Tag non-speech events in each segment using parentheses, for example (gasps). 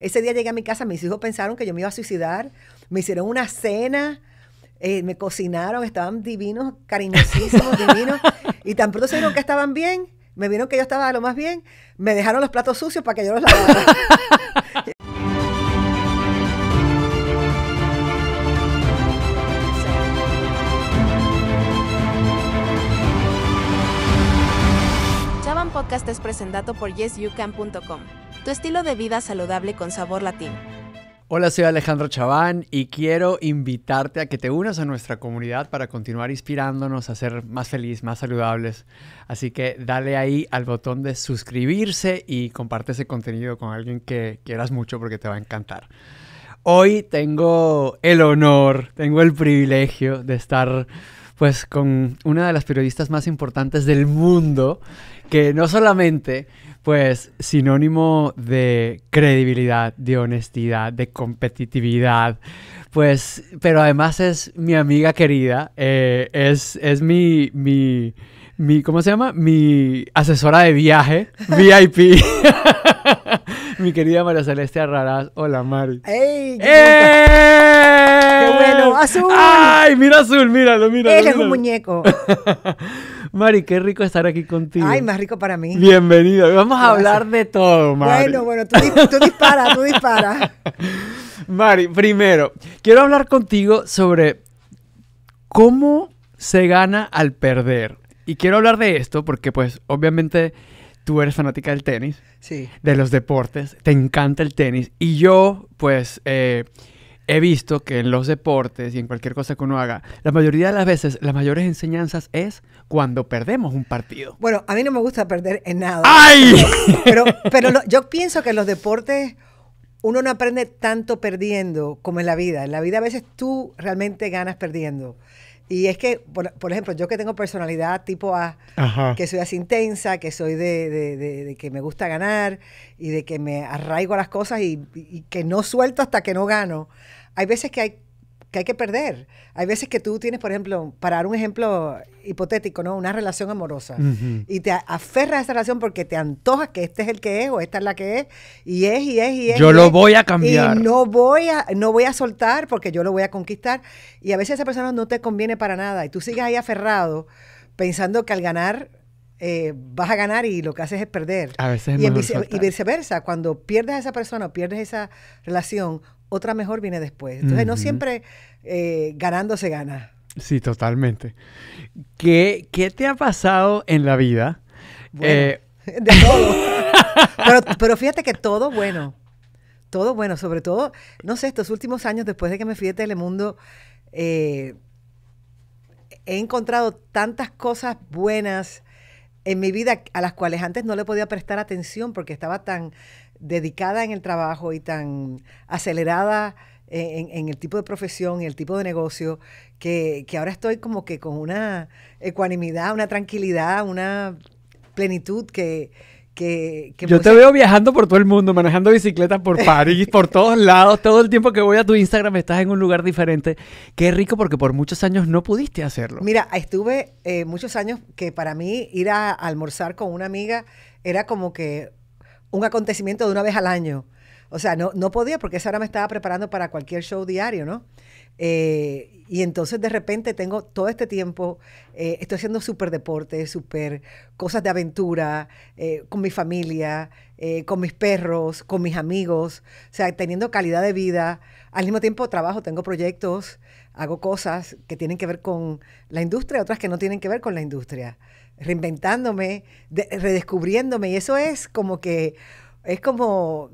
Ese día llegué a mi casa, mis hijos pensaron que yo me iba a suicidar, me hicieron una cena, eh, me cocinaron, estaban divinos, cariñosísimos, (laughs) divinos, y tan pronto se vieron que estaban bien, me vieron que yo estaba a lo más bien, me dejaron los platos sucios para que yo los lavara. Chaban Podcast es presentado por yesyoucan.com tu estilo de vida saludable con sabor latino. Hola, soy Alejandro Chaván y quiero invitarte a que te unas a nuestra comunidad para continuar inspirándonos a ser más felices, más saludables. Así que dale ahí al botón de suscribirse y comparte ese contenido con alguien que quieras mucho porque te va a encantar. Hoy tengo el honor, tengo el privilegio de estar pues con una de las periodistas más importantes del mundo que no solamente pues sinónimo de credibilidad, de honestidad, de competitividad, pues, pero además es mi amiga querida, eh, es, es mi, mi, mi, ¿cómo se llama? Mi asesora de viaje, (laughs) VIP. (laughs) mi querida María Celestia Raraz. Hola, Mari. ¡Ey! ¡Eh! ¡Qué, ¡Qué bueno! ¡Azul! ¡Ay, mira Azul! Míralo, míralo. Él es un muñeco. (laughs) Mari, qué rico estar aquí contigo. Ay, más rico para mí. Bienvenido. Vamos a hablar de todo, Mari. Bueno, bueno, tú, disparas, tú dispara. (laughs) Mari, primero, quiero hablar contigo sobre cómo se gana al perder. Y quiero hablar de esto porque, pues, obviamente tú eres fanática del tenis, sí. de los deportes, te encanta el tenis. Y yo, pues, eh, he visto que en los deportes y en cualquier cosa que uno haga, la mayoría de las veces las mayores enseñanzas es cuando perdemos un partido. Bueno, a mí no me gusta perder en nada. ¡Ay! (laughs) Pero, pero yo pienso que en los deportes uno no aprende tanto perdiendo como en la vida. En la vida a veces tú realmente ganas perdiendo. Y es que, por, ejemplo, yo que tengo personalidad tipo A, que soy así intensa, que soy de, que me gusta ganar y de que me arraigo a las cosas y, y que no suelto hasta que no gano hay veces que hay que perder. Hay veces que tú tienes, por ejemplo, para dar un ejemplo hipotético, ¿no? Una relación amorosa. Y te aferras a esa relación porque te antoja que este es el que es o esta es la que es. Y es, y es, y es. Yo lo voy a cambiar. no voy a, no voy a soltar porque yo lo voy a conquistar. Y a veces esa persona no te conviene para nada. Y tú sigues ahí aferrado pensando que al ganar eh, vas a ganar y lo que haces es perder. A veces es y, y, viceversa, cuando pierdes a esa persona o pierdes esa relación, otra mejor viene después. Entonces, no siempre eh, ganando se gana. Sí, totalmente. ¿Qué, te ha pasado en la vida? Eh, (laughs) de todo. pero, fíjate que todo bueno. Todo bueno. Sobre todo, no sé, estos últimos años después de que me fui de Telemundo, eh, he encontrado tantas cosas buenas en mi vida a las cuales antes no le podía prestar atención porque estaba tan dedicada en el trabajo y tan acelerada en, el tipo de profesión y el tipo de negocio, que, ahora estoy como que con una ecuanimidad, una tranquilidad, una plenitud que... que, Yo te veo viajando por todo el mundo, manejando bicicletas por París, por todos lados, todo el tiempo que voy a tu Instagram estás en un lugar diferente. Qué rico porque por muchos años no pudiste hacerlo. Mira, estuve eh, muchos años que para mí ir a almorzar con una amiga era como que un acontecimiento de una vez al año. O sea, no, podía porque esa hora me estaba preparando para cualquier show diario, ¿no? Eh, y entonces de repente tengo todo este tiempo, eh, estoy haciendo súper deporte, súper cosas de aventura, eh, con mi familia, con mis perros, con mis amigos, o sea, teniendo calidad de vida. Al mismo tiempo trabajo, tengo proyectos, hago cosas que tienen que ver con la industria, otras que no tienen que ver con la industria reinventándome, redescubriéndome. Y eso es como que, es como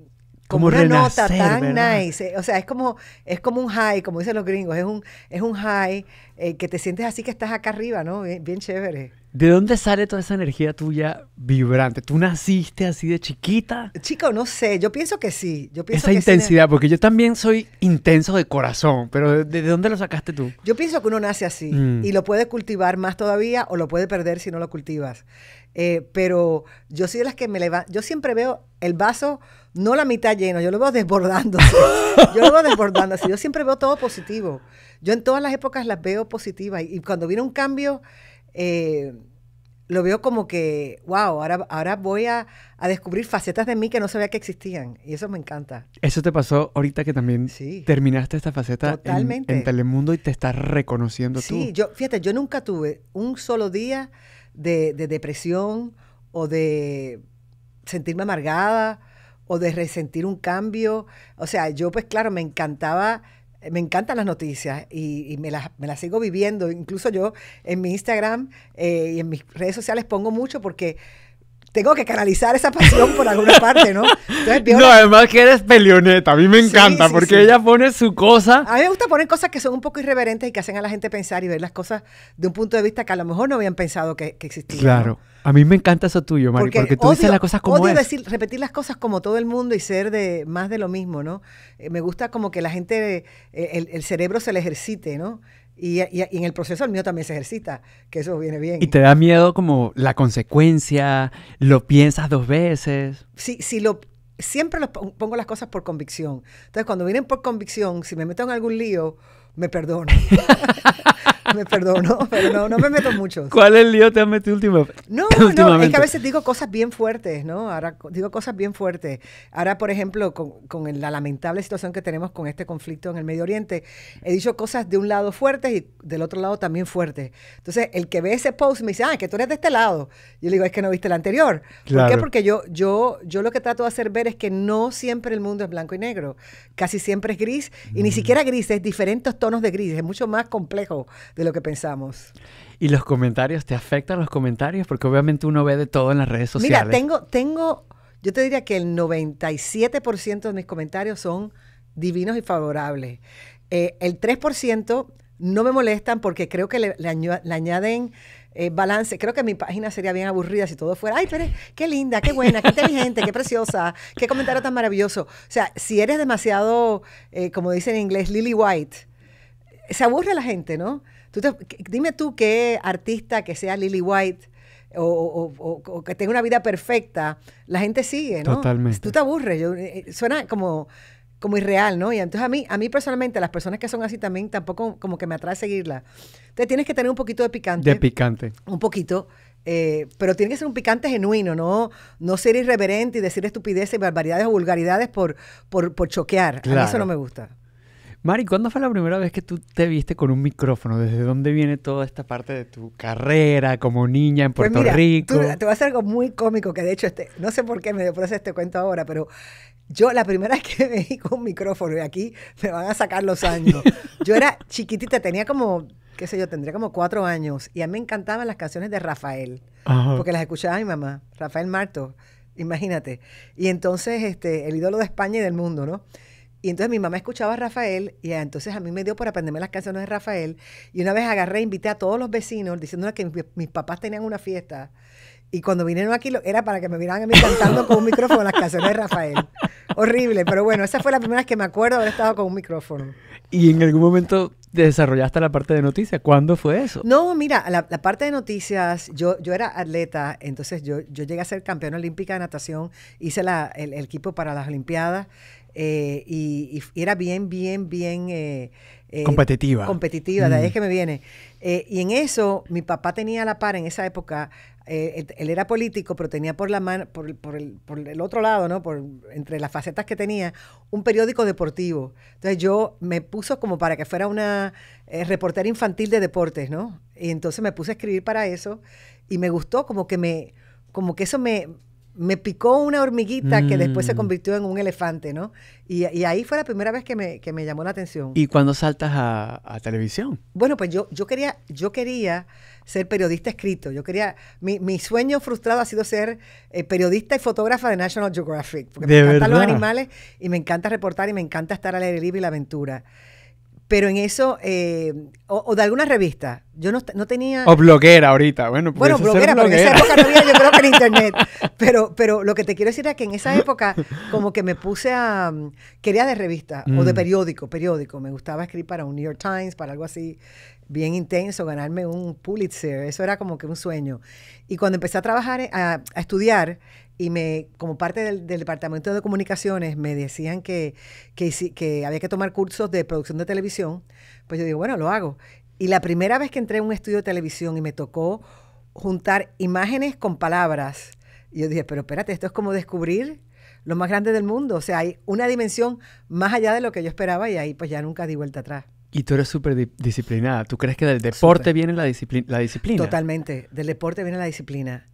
como, una nota tan nice. O sea, es como, es como un high, como dicen los gringos, es un, es un high eh, que te sientes así que estás acá arriba, ¿no? Bien, chévere. ¿De dónde sale toda esa energía tuya vibrante? ¿Tú naciste así de chiquita? Chico, no sé, yo pienso que sí. Yo esa intensidad, porque yo también soy intenso de corazón, pero ¿de, dónde lo sacaste tú? Yo pienso que uno nace así mm. y lo puede cultivar más todavía o lo puede perder si no lo cultivas. Eh, pero yo soy de las que me levanto, yo siempre veo el vaso no la mitad llena, yo lo veo desbordando. yo lo veo desbordando. Yo siempre veo todo positivo. Yo en todas las épocas las veo positivas. Y, cuando viene un cambio, eh, lo veo como que, wow, ahora, ahora voy a, descubrir facetas de mí que no sabía que existían. Y eso me encanta. Eso te pasó ahorita que también terminaste esta faceta en, Telemundo y te estás reconociendo tú. Sí, yo, fíjate, yo nunca tuve un solo día de, de depresión o de sentirme amargada o de resentir un cambio. O sea, yo pues claro, me encantaba me encantan las noticias y, me, las, me, sigo viviendo. Incluso yo en mi Instagram eh, y en mis redes sociales pongo mucho porque tengo que canalizar esa pasión por alguna parte, ¿no? Entonces, No, además que eres pelioneta. a mí me encanta, porque ella pone su cosa. A mí me gusta poner cosas que son un poco irreverentes y que hacen a la gente pensar y ver las cosas de un punto de vista que a lo mejor no habían pensado que, existía. Claro. A mí me encanta eso tuyo, Mari, porque, tú dices las cosas como odio decir, repetir las cosas como todo el mundo y ser de más de lo mismo, ¿no? Eh, me gusta como que la gente, eh, el cerebro se le ejercite, ¿no? Y, en el proceso el mío también se ejercita, que eso viene bien. ¿Y te da miedo como la consecuencia? ¿Lo piensas dos veces? Sí, si, lo, siempre lo pongo las cosas por convicción. Entonces, cuando vienen por convicción, si me meto en algún lío, me perdono. (laughs) (laughs) me perdono, no, no me meto mucho. ¿Cuál es el lío te has metido últimamente? (laughs) No, no, es que a veces digo cosas bien fuertes, ¿no? Ahora digo cosas bien fuertes. Ahora, por ejemplo, con, la lamentable situación que tenemos con este conflicto en el Medio Oriente, he dicho cosas de un lado fuertes y del otro lado también fuertes. Entonces, el que ve ese post me dice, ah, que tú eres de este lado. Yo le digo, es que no viste el anterior. ¿Por qué? Porque yo, yo, yo lo que trato de hacer ver es que no siempre el mundo es blanco y negro. Casi siempre es gris y ni mm. siquiera gris, es diferentes tonos de gris. Es mucho más complejo de lo que pensamos. ¿Y los comentarios? ¿Te afectan los comentarios? Porque obviamente uno ve de todo en las redes sociales. Mira, tengo, tengo, yo te diría que el 97% de mis comentarios son divinos y favorables. Eh, el 3% no me molestan porque creo que le, añaden eh, balance. Creo que mi página sería bien aburrida si todo fuera, ay, pero qué linda, qué buena, qué inteligente, qué preciosa, qué comentario tan maravilloso. O sea, si eres demasiado, eh, como dicen en inglés, Lily White, se aburre la gente, ¿no? dime tú qué artista que sea Lily White o, que tenga una vida perfecta, la gente sigue, ¿no? Totalmente. Tú te aburres, yo, eh, suena como como irreal, ¿no? Y entonces a mí, a mí personalmente, las personas que son así también tampoco como que me atrae seguirla. Entonces tienes que tener un poquito de picante. De picante. Un poquito. Eh, pero tiene que ser un picante genuino, ¿no? No ser irreverente y decir estupideces y barbaridades o vulgaridades por, por, choquear. A mí eso no me gusta. Mari, ¿cuándo fue la primera vez que tú te viste con un micrófono? ¿Desde dónde viene toda esta parte de tu carrera como niña en pues Puerto Rico? te va a hacer algo muy cómico, que de hecho, este, no sé por qué me dio este cuento ahora, pero yo la primera (laughs) vez que me vi con un micrófono, y aquí me van a sacar los años, yo era (laughs) chiquitita, tenía como qué sé yo, tendría como cuatro años y a mí me encantaban las canciones de Rafael, porque las escuchaba mi mamá, Rafael Marto, imagínate. Y entonces, este, el ídolo de España y del mundo, ¿no? Y entonces mi mamá escuchaba a Rafael y entonces a mí me dio por aprenderme las canciones de Rafael. Y una vez agarré, invité a todos los vecinos diciéndoles que mis, papás tenían una fiesta. Y cuando vinieron aquí lo, era para que me vieran a mí cantando con un micrófono las canciones de Rafael. Horrible, pero bueno, esa fue la primera vez que me acuerdo haber estado con un micrófono. ¿Y en algún momento desarrollaste la parte de noticias? ¿Cuándo fue eso? No, mira, la, parte de noticias, yo, yo era atleta, entonces yo, yo llegué a ser campeona olímpica de natación, hice la, el equipo para las Olimpiadas. Eh, y, era bien, bien, bien... Eh, eh, competitiva. Competitiva, de ahí mm. es que me viene. y en eso, mi papá tenía a la par en esa época, él, era político, pero tenía por la mano, por, por, el, por el otro lado, ¿no? Por, entre las facetas que tenía, un periódico deportivo. Entonces yo me puso como para que fuera una reportera infantil de deportes, ¿no? Y entonces me puse a escribir para eso y me gustó como que me como que eso me, me picó una hormiguita que después se mm. convirtió en un elefante, ¿no? Y, ahí fue la primera vez que me, que me, llamó la atención. ¿Y cuándo saltas a, televisión? Bueno, pues yo, yo, quería, yo quería ser periodista escrito. Yo quería, mi, mi sueño frustrado ha sido ser eh, periodista y fotógrafa de National Geographic, porque me encantan los animales y me encanta reportar y me encanta estar al aire libre y la aventura pero en eso, eh, o, de alguna revista. Yo no, tenía. O bloguera ahorita, bueno. Bueno, bloguera, porque en esa época no había, yo creo que en (laughs) internet. Pero, pero lo que te quiero decir es que en esa época, como que me puse a. Mm, quería de revista o de mm. periódico, periódico. Me gustaba escribir para un New York Times, para algo así bien intenso, ganarme un Pulitzer. Eso era como que un sueño. Y cuando empecé a trabajar, eh, a, a estudiar, y me, como parte del, Departamento de Comunicaciones, me decían que, que, que había que tomar cursos de producción de televisión, pues yo digo, bueno, lo hago. Y la primera vez que entré a un estudio de televisión y me tocó juntar imágenes con palabras, yo dije, pero espérate, esto es como descubrir lo más grande del mundo. O sea, hay una dimensión más allá de lo que yo esperaba y ahí pues ya nunca di vuelta atrás. Y tú eres súper disciplinada. ¿Tú crees que del deporte viene la, disciplina la disciplina? Totalmente. Del deporte viene la disciplina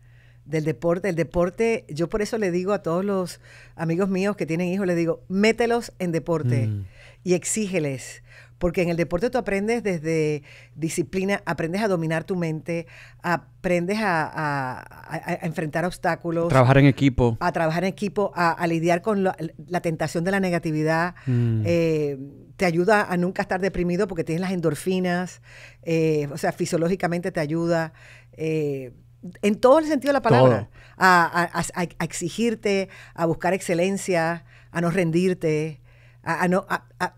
del deporte. El deporte, yo por eso le digo a todos los amigos míos que tienen hijos, le digo, mételos en deporte mm. y exígeles. Porque en el deporte tú aprendes desde disciplina, aprendes a dominar tu mente, aprendes a, enfrentar obstáculos. A trabajar en equipo. A trabajar en equipo, a, lidiar con la, tentación de la negatividad. Mm. Eh, te ayuda a nunca estar deprimido porque tienes las endorfinas. Eh, o sea, fisiológicamente te ayuda. Eh, en todo el sentido de la palabra, a, exigirte, a buscar excelencia, a no rendirte. A, no,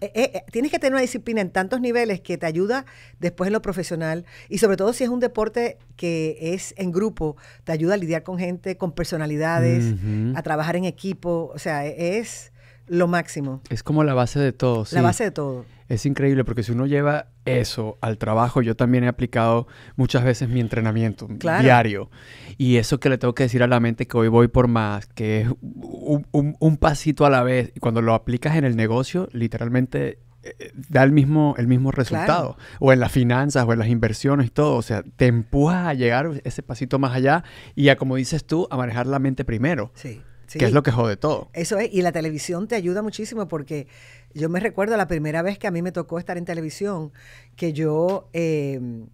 eh, eh, eh, tienes que tener una disciplina en tantos niveles que te ayuda después en lo profesional y sobre todo si es un deporte que es en grupo, te ayuda a lidiar con gente, con personalidades, a trabajar en equipo, o sea, e, es lo máximo. Es como la base de todo. La base de todo. Es increíble porque si uno lleva eso al trabajo, yo también he aplicado muchas veces mi entrenamiento diario. Y eso que le tengo que decir a la mente que hoy voy por más, que es un, pasito a la vez. Y cuando lo aplicas en el negocio, literalmente eh, da el mismo, el mismo resultado. O en las finanzas, o en las inversiones y todo. O sea, te empujas a llegar ese pasito más allá y a, como dices tú, a manejar la mente primero. Sí. Que es lo que jode todo. Eso es, y la televisión te ayuda muchísimo porque yo me recuerdo la primera vez que a mí me tocó estar en televisión, que yo, em,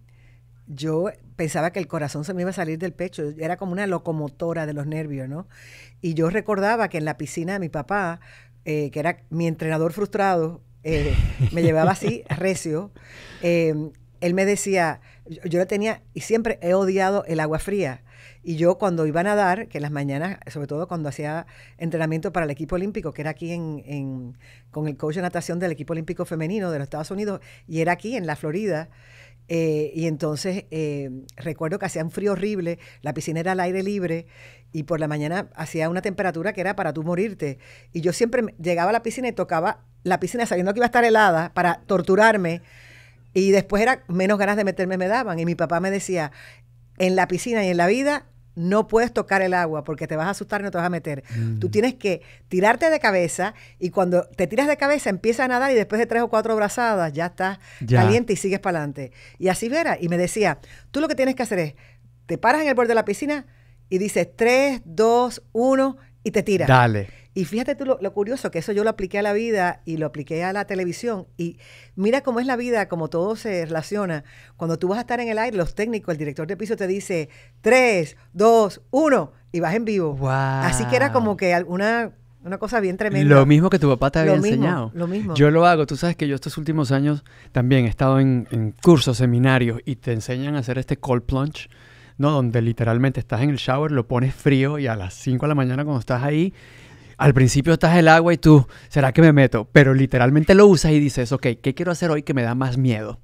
yo pensaba que el corazón se me iba a salir del pecho, era como una locomotora de los nervios, ¿no? Y yo recordaba que en la piscina de mi papá, eh, que era mi entrenador frustrado, eh, me llevaba así, (laughs) recio, em, él me decía, yo, yo, tenía, y siempre he odiado el agua fría, y yo cuando iba a nadar, que en las mañanas, sobre todo cuando hacía entrenamiento para el equipo olímpico, que era aquí en, con el coach de natación del equipo olímpico femenino de los Estados Unidos, y era aquí en la Florida, eh, y entonces eh, recuerdo que hacía un frío horrible, la piscina era al aire libre y por la mañana hacía una temperatura que era para tú morirte. Y yo siempre llegaba a la piscina y tocaba la piscina sabiendo que iba a estar helada para torturarme. Y después era menos ganas de meterme me daban. Y mi papá me decía, en la piscina y en la vida no puedes tocar el agua porque te vas a asustar y no te vas a meter. Tú mm. tienes que tirarte de cabeza y cuando te tiras de cabeza empiezas a nadar y después de tres o cuatro brazadas ya estás caliente y sigues para adelante. Y así vera. Y me decía, tú lo que tienes que hacer es, te paras en el borde de la piscina y dices tres, dos, uno y te tiras. Dale. Y fíjate tú lo, curioso, que eso yo lo apliqué a la vida y lo apliqué a la televisión. Y mira cómo es la vida, cómo todo se relaciona. Cuando tú vas a estar en el aire, los técnicos, el director de piso te dice 3, 2, 1 y vas en vivo. Así que era como que alguna una cosa bien tremenda. Lo mismo que tu papá te había lo mismo, enseñado. Lo mismo. Yo lo hago. Tú sabes que yo estos últimos años también he estado en, cursos, seminarios y te enseñan a hacer este cold plunge, ¿no? Donde literalmente estás en el shower, lo pones frío y a las 5 de la mañana cuando estás ahí al principio estás el agua y tú, ¿será que me meto? Pero literalmente lo usas y dices, ok, ¿qué quiero hacer hoy que me da más miedo?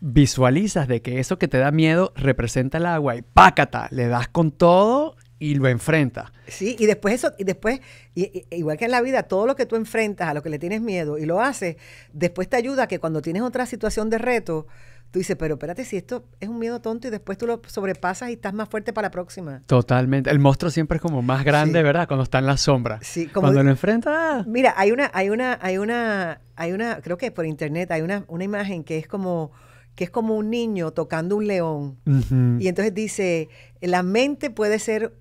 Visualizas de que eso que te da miedo representa el agua y pácata, le das con todo y lo enfrentas. Sí, y después eso, y después, e igual que en la vida, todo lo que tú enfrentas, a lo que le tienes miedo y lo haces, después te ayuda que cuando tienes otra situación de reto, tú dices, pero espérate, si esto es un miedo tonto y después tú lo sobrepasas y estás más fuerte para la próxima. Totalmente. El monstruo siempre es como más grande, ¿verdad? Cuando está en la sombra. Cuando lo enfrenta. Ah. Mira, hay una, hay una, hay una, hay una, creo que por internet hay una, una imagen que es como que es como un niño tocando un león. Y entonces dice, la mente puede ser,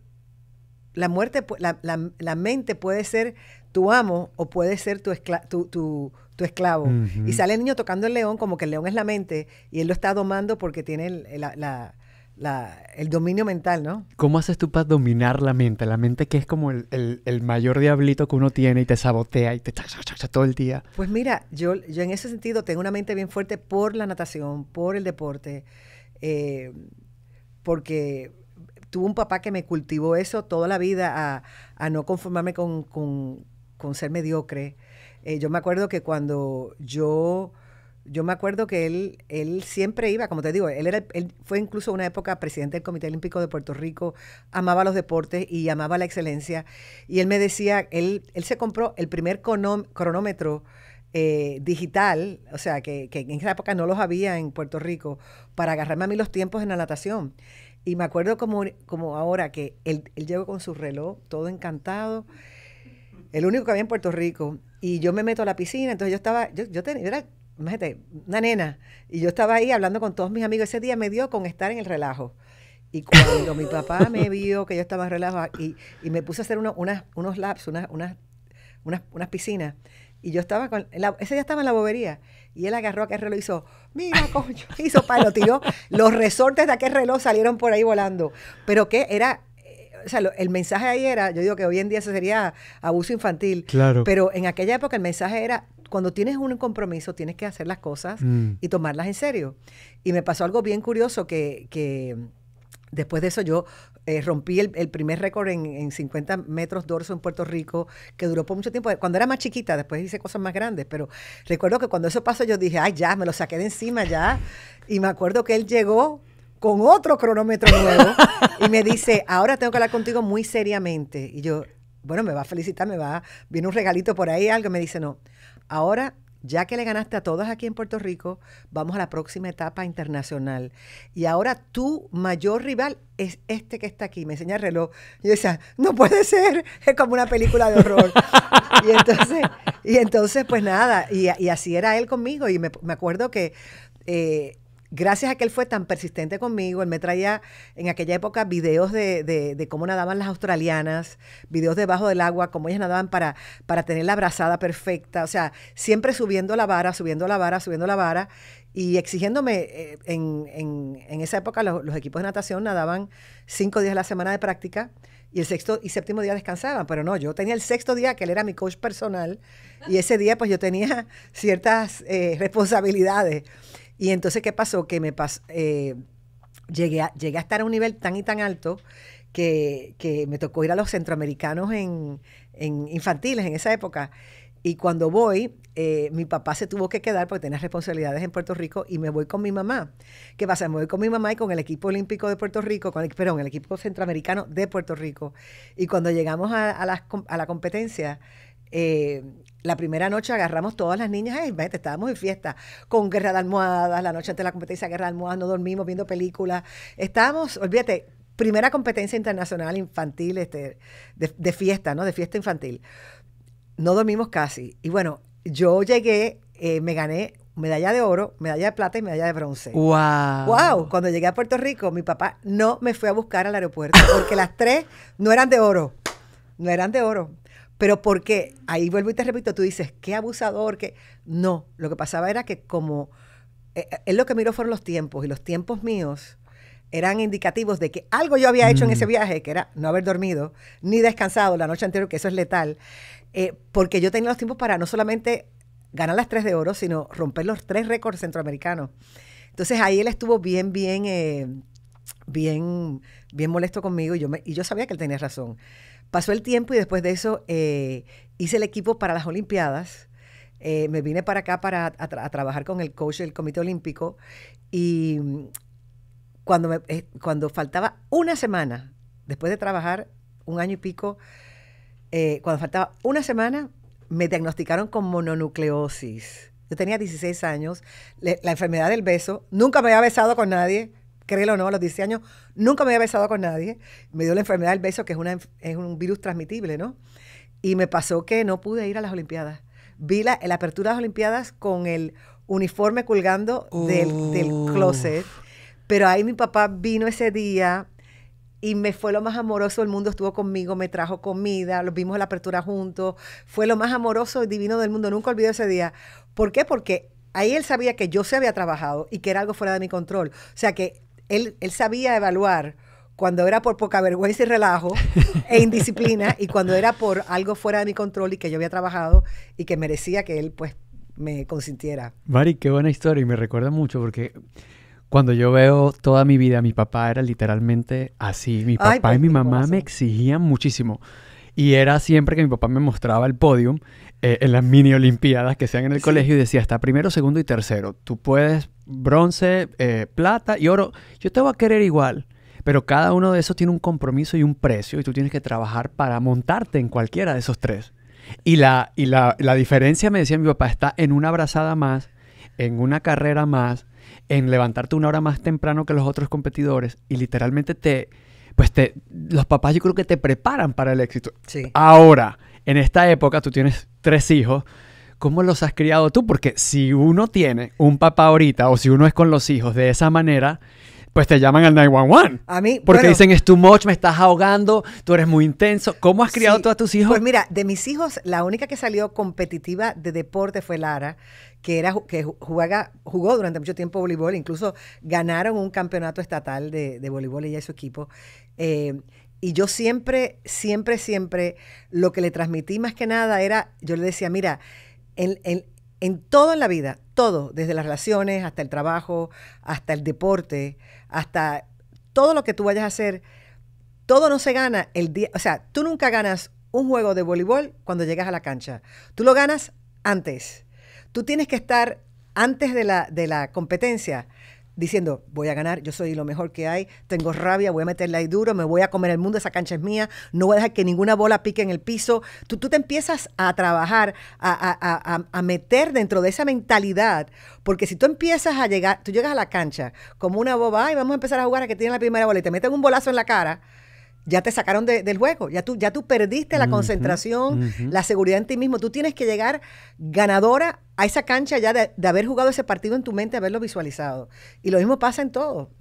la muerte, la, mente puede ser tu amo o puede ser tu, tu, tu, tu esclavo. Y sale el niño tocando el león como que el león es la mente y él lo está domando porque tiene el, la, la, el dominio mental, ¿no? ¿Cómo haces tú para dominar la mente? La mente que es como el, el mayor diablito que uno tiene y te sabotea y te cha, todo el día. Pues mira, yo, yo en ese sentido tengo una mente bien fuerte por la natación, por el deporte, eh, porque tuve un papá que me cultivó eso toda la vida, a, a no conformarme con, con, con ser mediocre, eh, yo me acuerdo que cuando yo, yo me acuerdo que él, él siempre iba, como te digo, él, era, fue incluso una época presidente del Comité Olímpico de Puerto Rico, amaba los deportes y amaba la excelencia. Y él me decía, él, él se compró el primer cronómetro eh, digital, o sea, que, en esa época no los había en Puerto Rico, para agarrarme a mí los tiempos en la natación. Y me acuerdo como, como ahora que él, él llegó con su reloj todo encantado el único que había en Puerto Rico. Y yo me meto a la piscina, entonces yo estaba, yo, tenía, era, imagínate, una nena, y yo estaba ahí hablando con todos mis amigos. Ese día me dio con estar en el relajo. Y cuando mi papá me (laughs) vio que yo estaba en y, me puse a hacer unos laps, unas, piscinas, y yo estaba con. ese día estaba en la bobería. Y él agarró aquel reloj y hizo, mira, (laughs) coño, hizo palo, tiró. Los resortes de aquel reloj salieron por ahí volando. Pero que era o sea, el mensaje ahí era, yo digo que hoy en día eso sería abuso infantil, claro. pero en aquella época el mensaje era, cuando tienes un compromiso tienes que hacer las cosas mm. y tomarlas en serio. Y me pasó algo bien curioso que, que después de eso yo eh, rompí el, primer récord en, en, 50 metros dorso en Puerto Rico, que duró por mucho tiempo. Cuando era más chiquita, después hice cosas más grandes, pero recuerdo que cuando eso pasó yo dije, ay, ya, me lo saqué de encima ya. Y me acuerdo que él llegó con otro cronómetro nuevo y me dice, ahora tengo que hablar contigo muy seriamente. Y yo, bueno, me va a felicitar, me va, viene un regalito por ahí, algo. Me dice, no, ahora ya que le ganaste a todos aquí en Puerto Rico, vamos a la próxima etapa internacional. Y ahora tu mayor rival es este que está aquí. Me enseña el reloj. Y yo decía, no puede ser, es como una película de horror. y, entonces, y entonces, pues nada, y, así era él conmigo. Y me, acuerdo que eh, gracias a que él fue tan persistente conmigo, él me traía en aquella época videos de, cómo nadaban las australianas, videos debajo del agua, cómo ellas nadaban para, para tener la brazada perfecta, o sea, siempre subiendo la vara, subiendo la vara, subiendo la vara y exigiéndome, eh, en, esa época los, equipos de natación nadaban cinco días a la semana de práctica y el sexto y séptimo día descansaban, pero no, yo tenía el sexto día que él era mi coach personal y ese día pues yo tenía ciertas eh, responsabilidades. Y entonces, ¿qué pasó? Que me eh, llegué, a, llegué a estar a un nivel tan y tan alto que, me tocó ir a los centroamericanos en, infantiles en esa época. Y cuando voy, eh, mi papá se tuvo que quedar porque tenía responsabilidades en Puerto Rico y me voy con mi mamá. ¿Qué pasa? Me voy con mi mamá y con el equipo olímpico de Puerto Rico, perdón, el equipo centroamericano de Puerto Rico. Y cuando llegamos a, a, la, a la competencia, eh, la primera noche agarramos todas las niñas, y vete, estábamos en fiesta, con guerra de almohadas, la noche antes de la competencia, guerra de almohadas, no dormimos viendo películas. Estábamos, olvídate, primera competencia internacional infantil este, de, fiesta, ¿no? De fiesta infantil. No dormimos casi. Y bueno, yo llegué, eh, me gané medalla de oro, medalla de plata y medalla de bronce. ¡Wow! ¡Wow! Cuando llegué a Puerto Rico, mi papá no me fue a buscar al aeropuerto porque las tres no eran de oro. No eran de oro. Pero porque, ahí vuelvo y te repito, tú dices, qué abusador, que... No, lo que pasaba era que como... Eh, eh, él lo que miró fueron los tiempos, y los tiempos míos eran indicativos de que algo yo había hecho en ese mm. viaje, que era no haber dormido, ni descansado la noche anterior, que eso es letal, eh, porque yo tenía los tiempos para no solamente ganar las tres de oro, sino romper los tres récords centroamericanos. Entonces ahí él estuvo bien, bien, bien, bien molesto conmigo y yo, y yo sabía que él tenía razón. Pasó el tiempo y después de eso eh, hice el equipo para las Olimpiadas. Eh, me vine para acá para trabajar con el coach del Comité Olímpico y mm, cuando, eh, cuando faltaba una semana, después de trabajar un año y pico, cuando faltaba una semana, me diagnosticaron con mononucleosis. Yo tenía 16 años, la enfermedad del beso, nunca me había besado con nadie, créelo o no, a los 10 años nunca me había besado con nadie. Me dio la enfermedad del beso, que es, una, es un virus transmitible, ¿no? Y me pasó que no pude ir a las Olimpiadas. Vi la, la apertura de las Olimpiadas con el uniforme colgando del, closet. Pero ahí mi papá vino ese día, y me fue lo más amoroso del mundo, estuvo conmigo, me trajo comida, los vimos la apertura juntos, fue lo más amoroso y divino del mundo, nunca olvido ese día. ¿Por qué? Porque ahí él sabía que yo se había trabajado y que era algo fuera de mi control. O sea que él, sabía evaluar cuando era por poca vergüenza y relajo (laughs) e indisciplina y cuando era por algo fuera de mi control y que yo había trabajado y que merecía que él pues me consintiera. Mari, qué buena historia y me recuerda mucho porque cuando yo veo toda mi vida, mi papá era literalmente así, mi papá y mi mamá me exigían muchísimo. Y era siempre que mi papá me mostraba el podium eh, en las mini olimpiadas que sean en el colegio y decía hasta primero, segundo y tercero. Tú puedes bronce, eh, plata y oro. Yo te voy a querer igual. Pero cada uno de esos tiene un compromiso y un precio y tú tienes que trabajar para montarte en cualquiera de esos tres. Y la, y la, diferencia, me decía mi papá, está en una abrazada más, en una carrera más, en levantarte una hora más temprano que los otros competidores y literalmente te, pues te, los papás yo creo que te preparan para el éxito. Ahora, en esta época tú tienes tres hijos, ¿cómo los has criado tú? Porque si uno tiene un papá ahorita o si uno es con los hijos de esa manera, pues te llaman al 911. A mí. Porque dicen, es too much, me estás ahogando, tú eres muy intenso. ¿Cómo has criado tú a tus hijos? Pues mira, de mis hijos, la única que salió competitiva de deporte fue Lara, que, era, que jugó durante mucho tiempo voleibol, incluso ganaron un campeonato estatal de, voleibol ella y su equipo. Eh, y yo siempre, siempre, siempre, lo que le transmití más que nada era, yo le decía, mira, en, en, todo en la vida, todo, desde las relaciones hasta el trabajo, hasta el deporte, hasta todo lo que tú vayas a hacer, todo no se gana el día, o sea, tú nunca ganas un juego de voleibol cuando llegas a la cancha, tú lo ganas antes. Tú tienes que estar antes de la, de la competencia, diciendo, voy a ganar, yo soy lo mejor que hay, tengo rabia, voy a meterla ahí duro, me voy a comer el mundo, esa cancha es mía, no voy a dejar que ninguna bola pique en el piso. Tú, tú te empiezas a trabajar, a, a, meter dentro de esa mentalidad, porque si tú empiezas a llegar, tú llegas a la cancha como una boba, y vamos a empezar a jugar a que tiene la primera bola y te meten un bolazo en la cara, ya te sacaron del juego, ya tú, ya tú perdiste la concentración, la seguridad en ti mismo. Tú tienes que llegar ganadora a esa cancha ya de, haber jugado ese partido en tu mente, haberlo visualizado. Y lo mismo pasa en todo.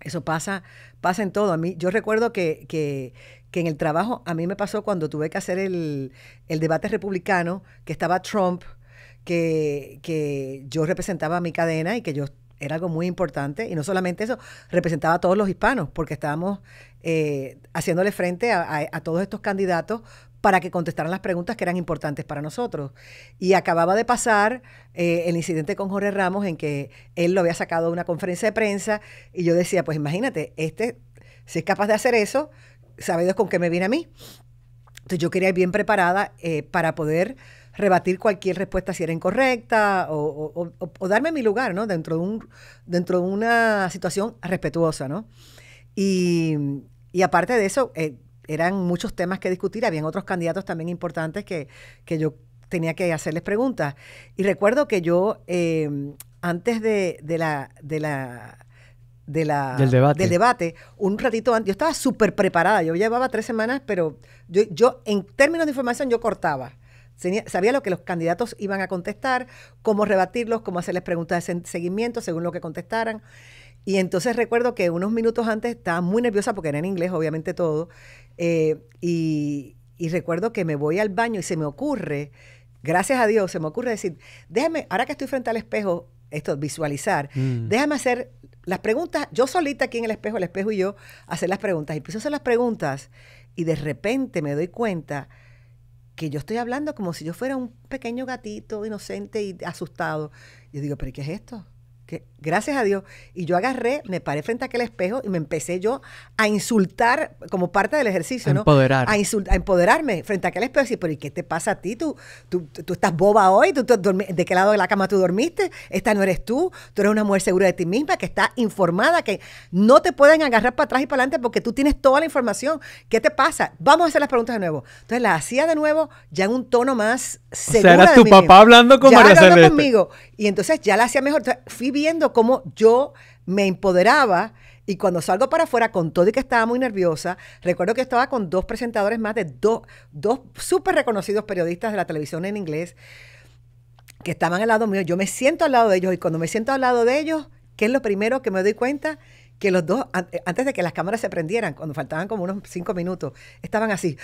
Eso pasa, pasa en todo. A mí, yo recuerdo que, en el trabajo, a mí me pasó cuando tuve que hacer el, debate republicano, que estaba Trump, que, que yo representaba a mi cadena y que yo era algo muy importante y no solamente eso, representaba a todos los hispanos, porque estábamos eh, haciéndole frente a, todos estos candidatos para que contestaran las preguntas que eran importantes para nosotros. Y acababa de pasar eh, el incidente con Jorge Ramos en que él lo había sacado de una conferencia de prensa y yo decía, pues imagínate, este, si es capaz de hacer eso, ¿sabes con qué me viene a mí. Entonces yo quería ir bien preparada eh, para poder rebatir cualquier respuesta si era incorrecta o, o, darme mi lugar, ¿no? Dentro de, un, dentro de una situación respetuosa, ¿no? Y y aparte de eso, eh, eran muchos temas que discutir, habían otros candidatos también importantes que, que yo tenía que hacerles preguntas. Y recuerdo que yo, em, antes de, la... De la del, debate. un ratito antes, yo estaba súper preparada, yo llevaba tres semanas, pero yo, yo en términos de información yo cortaba sabía lo que los candidatos iban a contestar, cómo rebatirlos, cómo hacerles preguntas de seguimiento según lo que contestaran. Y entonces recuerdo que unos minutos antes estaba muy nerviosa porque era en inglés, obviamente todo. Eh, y, recuerdo que me voy al baño y se me ocurre, gracias a Dios, se me ocurre decir, déjame, ahora que estoy frente al espejo, esto, visualizar, mm. déjame hacer las preguntas, yo solita aquí en el espejo, el espejo y yo, hacer las preguntas. Y empiezo a hacer las preguntas y de repente me doy cuenta que yo estoy hablando como si yo fuera un pequeño gatito inocente y asustado. Yo digo, pero ¿qué es esto? gracias a Dios. Y yo agarré, me paré frente a aquel espejo y me empecé yo a insultar como parte del ejercicio, ¿no? Empoderar. A, insult, a empoderarme frente a aquel espejo y decir, pero ¿y qué te pasa a ti? Tú, tú, estás boba hoy, ¿Tú, tú de qué lado de la cama tú dormiste? Esta no eres tú, tú eres una mujer segura de ti misma, que está informada, que no te pueden agarrar para atrás y para adelante porque tú tienes toda la información. ¿Qué te pasa? Vamos a hacer las preguntas de nuevo. Entonces las hacía de nuevo ya en un tono más segura. O sea, tu papá hablando con ya María hablando conmigo. Y entonces ya la hacía mejor viendo cómo yo me empoderaba y cuando salgo para afuera, con todo y que estaba muy nerviosa, recuerdo que estaba con dos presentadores más de dos, dos súper reconocidos periodistas de la televisión en inglés que estaban al lado mío. Yo me siento al lado de ellos y cuando me siento al lado de ellos, ¿qué es lo primero que me doy cuenta? que los dos, eh, antes de que las cámaras se prendieran, cuando faltaban como unos cinco minutos, estaban así.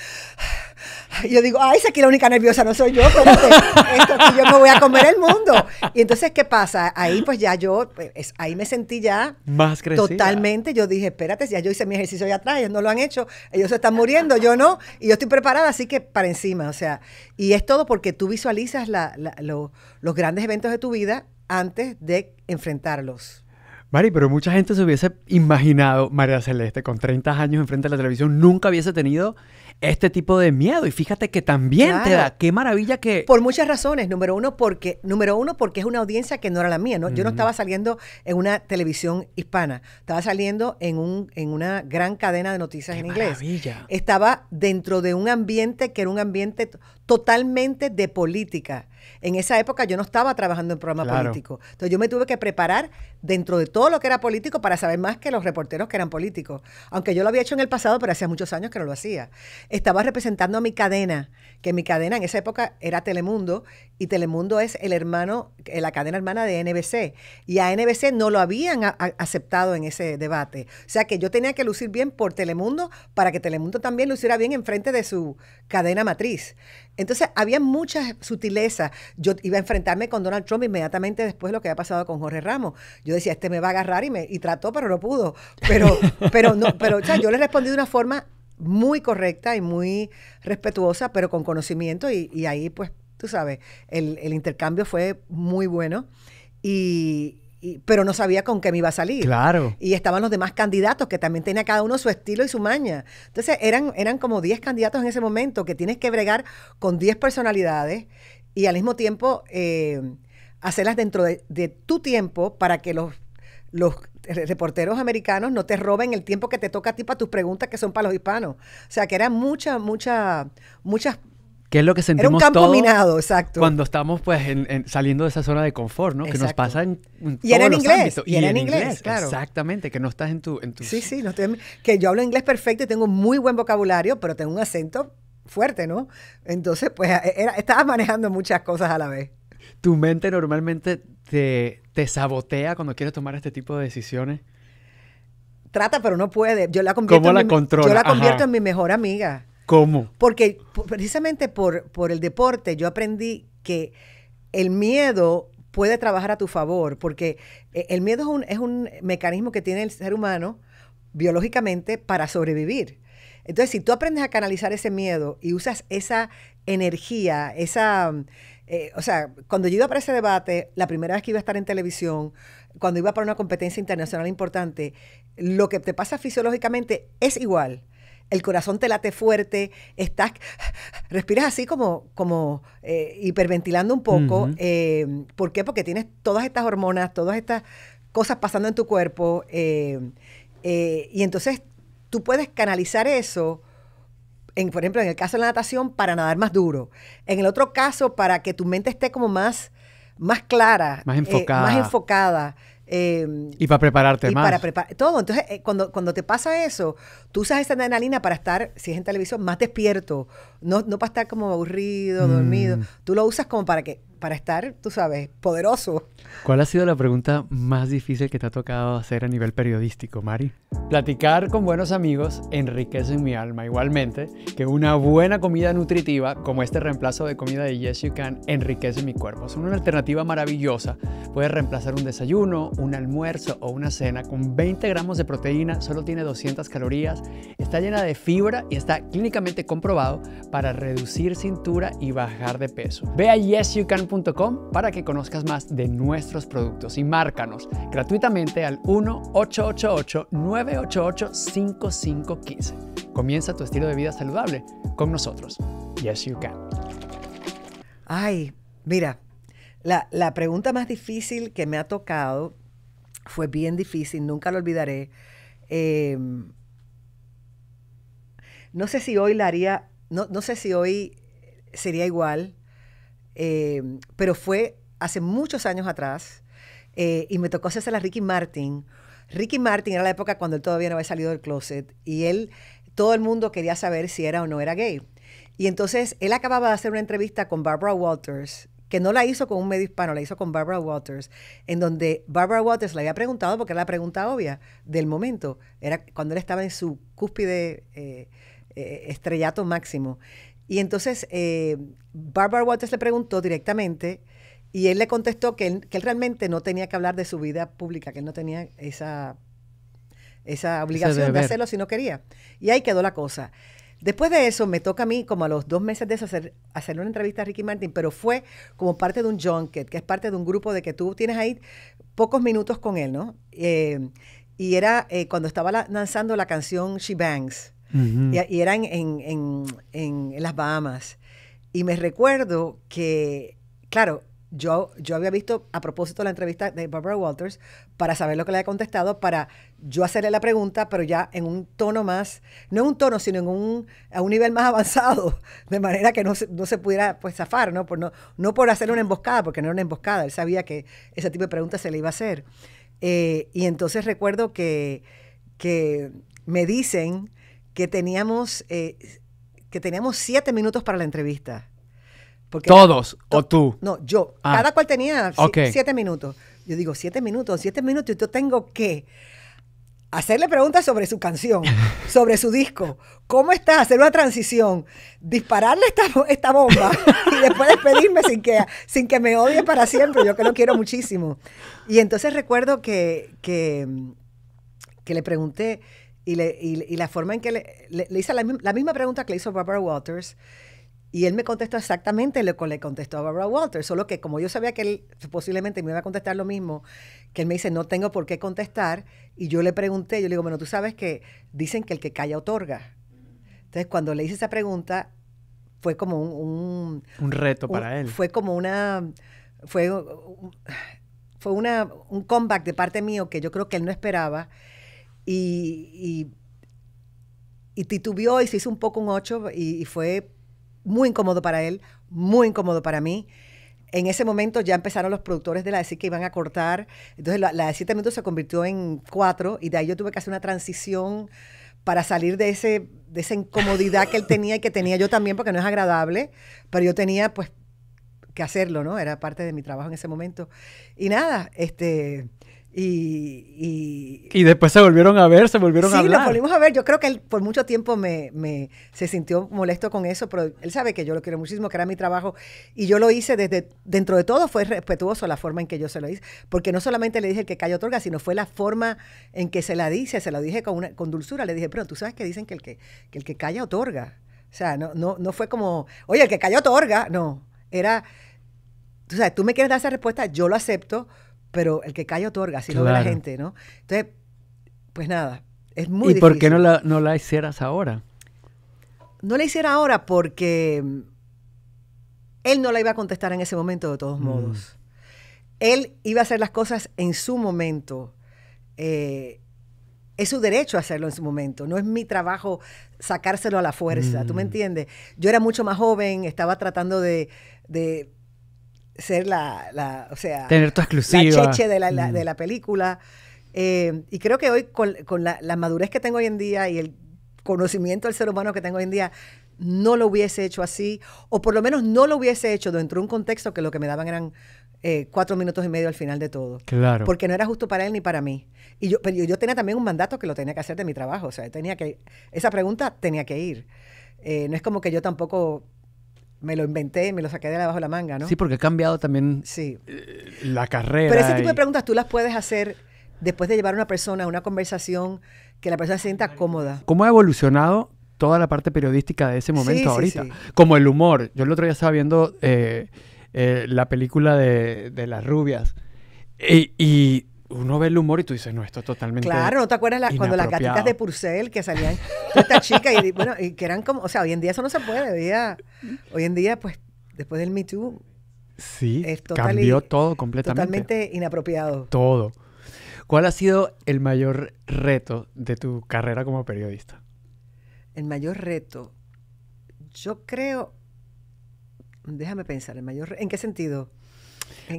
Y (sighs) yo digo, ay, esa aquí la única nerviosa no soy yo, (laughs) esto que yo me voy a comer el mundo. Y entonces, ¿qué pasa? Ahí pues ya yo, eh, ahí me sentí ya Más totalmente, yo dije, espérate, ya yo hice mi ejercicio allá atrás, ellos no lo han hecho, ellos se están muriendo, yo no, y yo estoy preparada, así que para encima, o sea, y es todo porque tú visualizas la, los grandes eventos de tu vida antes de enfrentarlos. Mari, pero mucha gente se hubiese imaginado María Celeste con 30 años enfrente de la televisión, nunca hubiese tenido este tipo de miedo. Y fíjate que también te da, qué maravilla que... Por muchas razones. Número uno, porque, número uno, porque es una audiencia que no era la mía. ¿no? Yo no estaba saliendo en una televisión hispana, estaba saliendo en, un, en una gran cadena de noticias en inglés. Estaba dentro de un ambiente que era un ambiente totalmente de política en esa época yo no estaba trabajando en programa político. Entonces yo me tuve que preparar dentro de todo lo que era político para saber más que los reporteros que eran políticos. Aunque yo lo había hecho en el pasado, pero hacía muchos años que no lo hacía. Estaba representando a mi cadena, que mi cadena en esa época era Telemundo, y Telemundo es el hermano, la cadena hermana de NBC. Y a NBC no lo habían aceptado en ese debate. O sea que yo tenía que lucir bien por Telemundo para que Telemundo también luciera bien enfrente de su cadena matriz. Entonces, había muchas sutilezas. Yo iba a enfrentarme con Donald Trump inmediatamente después de lo que había pasado con Jorge Ramos. Yo decía, este me va a agarrar y me y trató, pero no pudo. Pero, (laughs) pero no, pero yo le respondí de una forma muy correcta y muy respetuosa, pero con conocimiento, y, ahí, pues, tú sabes, el intercambio fue muy bueno. Y, pero no sabía con qué me iba a salir. Claro. Y estaban los demás candidatos que también tenía cada uno su estilo y su maña. Entonces eran, eran como 10 candidatos en ese momento que tienes que bregar con 10 personalidades y al mismo tiempo eh, hacerlas dentro de, de, tu tiempo para que los, los reporteros americanos no te roben el tiempo que te toca a ti para tus preguntas que son para los hispanos. O sea que eran muchas, muchas, muchas que es lo que sentimos Era un campo exacto. Cuando estamos pues saliendo de esa zona de confort, ¿no? Que nos pasa en, y en inglés, Y, en inglés, claro. Exactamente, que no estás en tu... Sí, sí, no que yo hablo inglés perfecto y tengo muy buen vocabulario, pero tengo un acento fuerte, ¿no? Entonces, pues e, estabas manejando muchas cosas a la vez. ¿Tu mente normalmente te, te sabotea cuando quieres tomar este tipo de decisiones? Trata, pero no puede. Yo la convierto ¿Cómo la en Yo la convierto en mi mejor amiga. ¿Cómo? Porque precisamente por, el deporte yo aprendí que el miedo puede trabajar a tu favor, porque eh, el miedo es un, mecanismo que tiene el ser humano biológicamente para sobrevivir. Entonces, si tú aprendes a canalizar ese miedo y usas esa energía, esa... Eh, o sea, cuando yo iba para ese debate, la primera vez que iba a estar en televisión, cuando iba para una competencia internacional importante, lo que te pasa fisiológicamente es igual el corazón te late fuerte, estás, respiras así como, como eh, hiperventilando un poco. Eh, ¿Por qué? Porque tienes todas estas hormonas, todas estas cosas pasando en tu cuerpo. Eh, y entonces tú puedes canalizar eso. En, por ejemplo, en el caso de la natación, para nadar más duro. En el otro caso, para que tu mente esté como más, más clara, más enfocada. más enfocada Em, y para prepararte y Para todo. Entonces, eh, cuando, te pasa eso, tú usas esa adrenalina para estar, si es en televisión, más despierto, no, no para estar como aburrido, dormido. Mm. Tú lo usas como para que para estar, tú sabes, poderoso. ¿Cuál ha sido la pregunta más difícil que te ha tocado hacer a nivel periodístico, Mari? Platicar con buenos amigos enriquece mi alma igualmente que una buena comida nutritiva como este reemplazo de comida de Yes You Can enriquece mi cuerpo. Son una alternativa maravillosa. Puedes reemplazar un desayuno, un almuerzo o una cena con 20 gramos de proteína, solo tiene 200 calorías, Está llena de fibra y está clínicamente comprobado para reducir cintura y bajar de peso. Ve a yesyoucan.com para que conozcas más de nuestros productos y márcanos gratuitamente al 1-888-988-5515. Comienza tu estilo de vida saludable con nosotros. Yes, Ay, mira, la, pregunta más difícil que me ha tocado fue bien difícil, nunca lo olvidaré. Em, no sé si hoy la haría, no, no sé si hoy sería igual, eh, pero fue hace muchos años atrás eh, y me tocó hacerse la Ricky Martin. Ricky Martin era la época cuando él todavía no había salido del closet y él, todo el mundo quería saber si era o no era gay. Y entonces él acababa de hacer una entrevista con Barbara Walters, que no la hizo con un medio hispano, la hizo con Barbara Walters, en donde Barbara Walters le había preguntado, porque era la pregunta obvia del momento, era cuando él estaba en su cúspide eh, eh, estrellato máximo. Y entonces eh, Barbara Walters le preguntó directamente y él le contestó que él, realmente no tenía que hablar de su vida pública, que él no tenía esa, esa obligación de hacerlo si no quería. Y ahí quedó la cosa. Después de eso, me toca a mí, como a los dos meses de hacer, hacer, una entrevista a Ricky Martin, pero fue como parte de un junket, que es parte de un grupo de que tú tienes ahí pocos minutos con él, ¿no? Eh, y era cuando estaba lanzando la canción She Bangs y, eran en, en, en, las Bahamas. Y me recuerdo que, claro, yo, yo había visto a propósito la entrevista de Barbara Walters para saber lo que le había contestado, para yo hacerle la pregunta, pero ya en un tono más, no en un tono, sino en un, a un nivel más (laughs) avanzado, de manera que no se, no se pudiera pues, zafar, ¿no? Por no, por hacerle una emboscada, porque no era una emboscada, él sabía que ese tipo de preguntas se le iba a hacer. Eh, y entonces recuerdo que, que me dicen que teníamos, eh, que siete minutos para la entrevista. Porque ¿Todos o tú? No, yo. Ah. Cada cual tenía siete minutos. Yo digo, siete minutos, siete minutos, yo tengo que hacerle preguntas sobre su canción, (laughs) sobre su disco, cómo está, hacer una transición, dispararle esta, esta bomba y después despedirme sin que, sin que me odie para siempre, yo que lo quiero muchísimo. Y entonces recuerdo que, que, que le pregunté, y, y, la forma en que le, le, hice la, misma pregunta que le hizo Barbara Walters. Y él me contestó exactamente lo que le contestó a Barbara Walters, solo que como yo sabía que él posiblemente me iba a contestar lo mismo, que él me dice, no tengo por qué contestar, y yo le pregunté, yo le digo, bueno, tú sabes que dicen que el que calla otorga. Entonces, cuando le hice esa pregunta, fue como un... Un, reto para él. Fue como una... Fue, fue una, un comeback de parte mío que yo creo que él no esperaba y, y, y, y se hizo un poco un 8 y, fue muy incómodo para él, muy incómodo para mí. En ese momento ya empezaron los productores de la Decir que iban a cortar, entonces la, la de 7 minutos se convirtió en cuatro y de ahí yo tuve que hacer una transición para salir de, ese, de esa incomodidad que él tenía y que tenía yo también, porque no es agradable, pero yo tenía pues que hacerlo, ¿no? Era parte de mi trabajo en ese momento. Y nada, este, y, y, después se volvieron a ver, se volvieron a hablar. Sí, nos volvimos a ver. Yo creo que él por mucho tiempo me, me, se sintió molesto con eso, pero él sabe que yo lo quiero muchísimo, que era mi trabajo. Y yo lo hice desde, dentro de todo, fue respetuoso la forma en que yo se lo hice. Porque no solamente le dije el que calla otorga, sino fue la forma en que se la dice, se lo dije con, una, con dulzura. Le dije, pero tú sabes que dicen que el que, que el que calla otorga. O sea, no, no, no fue como, oye, el que calla otorga. No, era, tú sabes, tú me quieres dar esa respuesta, yo lo acepto pero el que cae otorga, si lo ve la gente, ¿no? Entonces, pues nada, es muy ¿Y por qué no la, no la hicieras ahora? No la hiciera ahora porque él no la iba a contestar en ese momento de todos mm. modos. Él iba a hacer las cosas en su momento. Eh, es su derecho hacerlo en su momento. No es mi trabajo sacárselo a la fuerza. ¿Tú me mm. entiendes? Yo era mucho más joven, estaba tratando de ser la, o sea, tener tu exclusiva. La cheche de la, mm. de la película. Eh, y creo que hoy con, con la, madurez que tengo hoy en día y el conocimiento del ser humano que tengo hoy en día, no lo hubiese hecho así, o por lo menos no lo hubiese hecho dentro de un contexto que lo que me daban eran eh, cuatro minutos y medio al final de todo. Claro. Porque no era justo para él ni para mí. Y yo, pero yo tenía también un mandato que lo tenía que hacer de mi trabajo, o sea, tenía que, esa pregunta tenía que ir. Eh, no es como que yo tampoco me lo inventé, me lo saqué de abajo de la manga, ¿no? Sí, porque ha cambiado también eh, la carrera. Pero ese tipo de preguntas tú las puedes hacer después de llevar a una persona a una conversación que la persona se sienta cómoda. ¿Cómo ha evolucionado toda la parte periodística de ese momento ahorita? Como el humor. Yo el otro día estaba viendo eh, eh, la película de, las rubias y uno ve el humor y tú dices, no, esto es totalmente. Claro, ¿no te acuerdas cuando las gatitas de Purcell que salían, esta chica, y (laughs) bueno, y que eran como, o sea, hoy en día eso no se puede, hoy, en día, pues, después del Me Too. Sí, es cambió todo completamente. Totalmente inapropiado. Todo. ¿Cuál ha sido el mayor reto de tu carrera como periodista? El mayor reto, yo creo, déjame pensar, el mayor, ¿en qué sentido?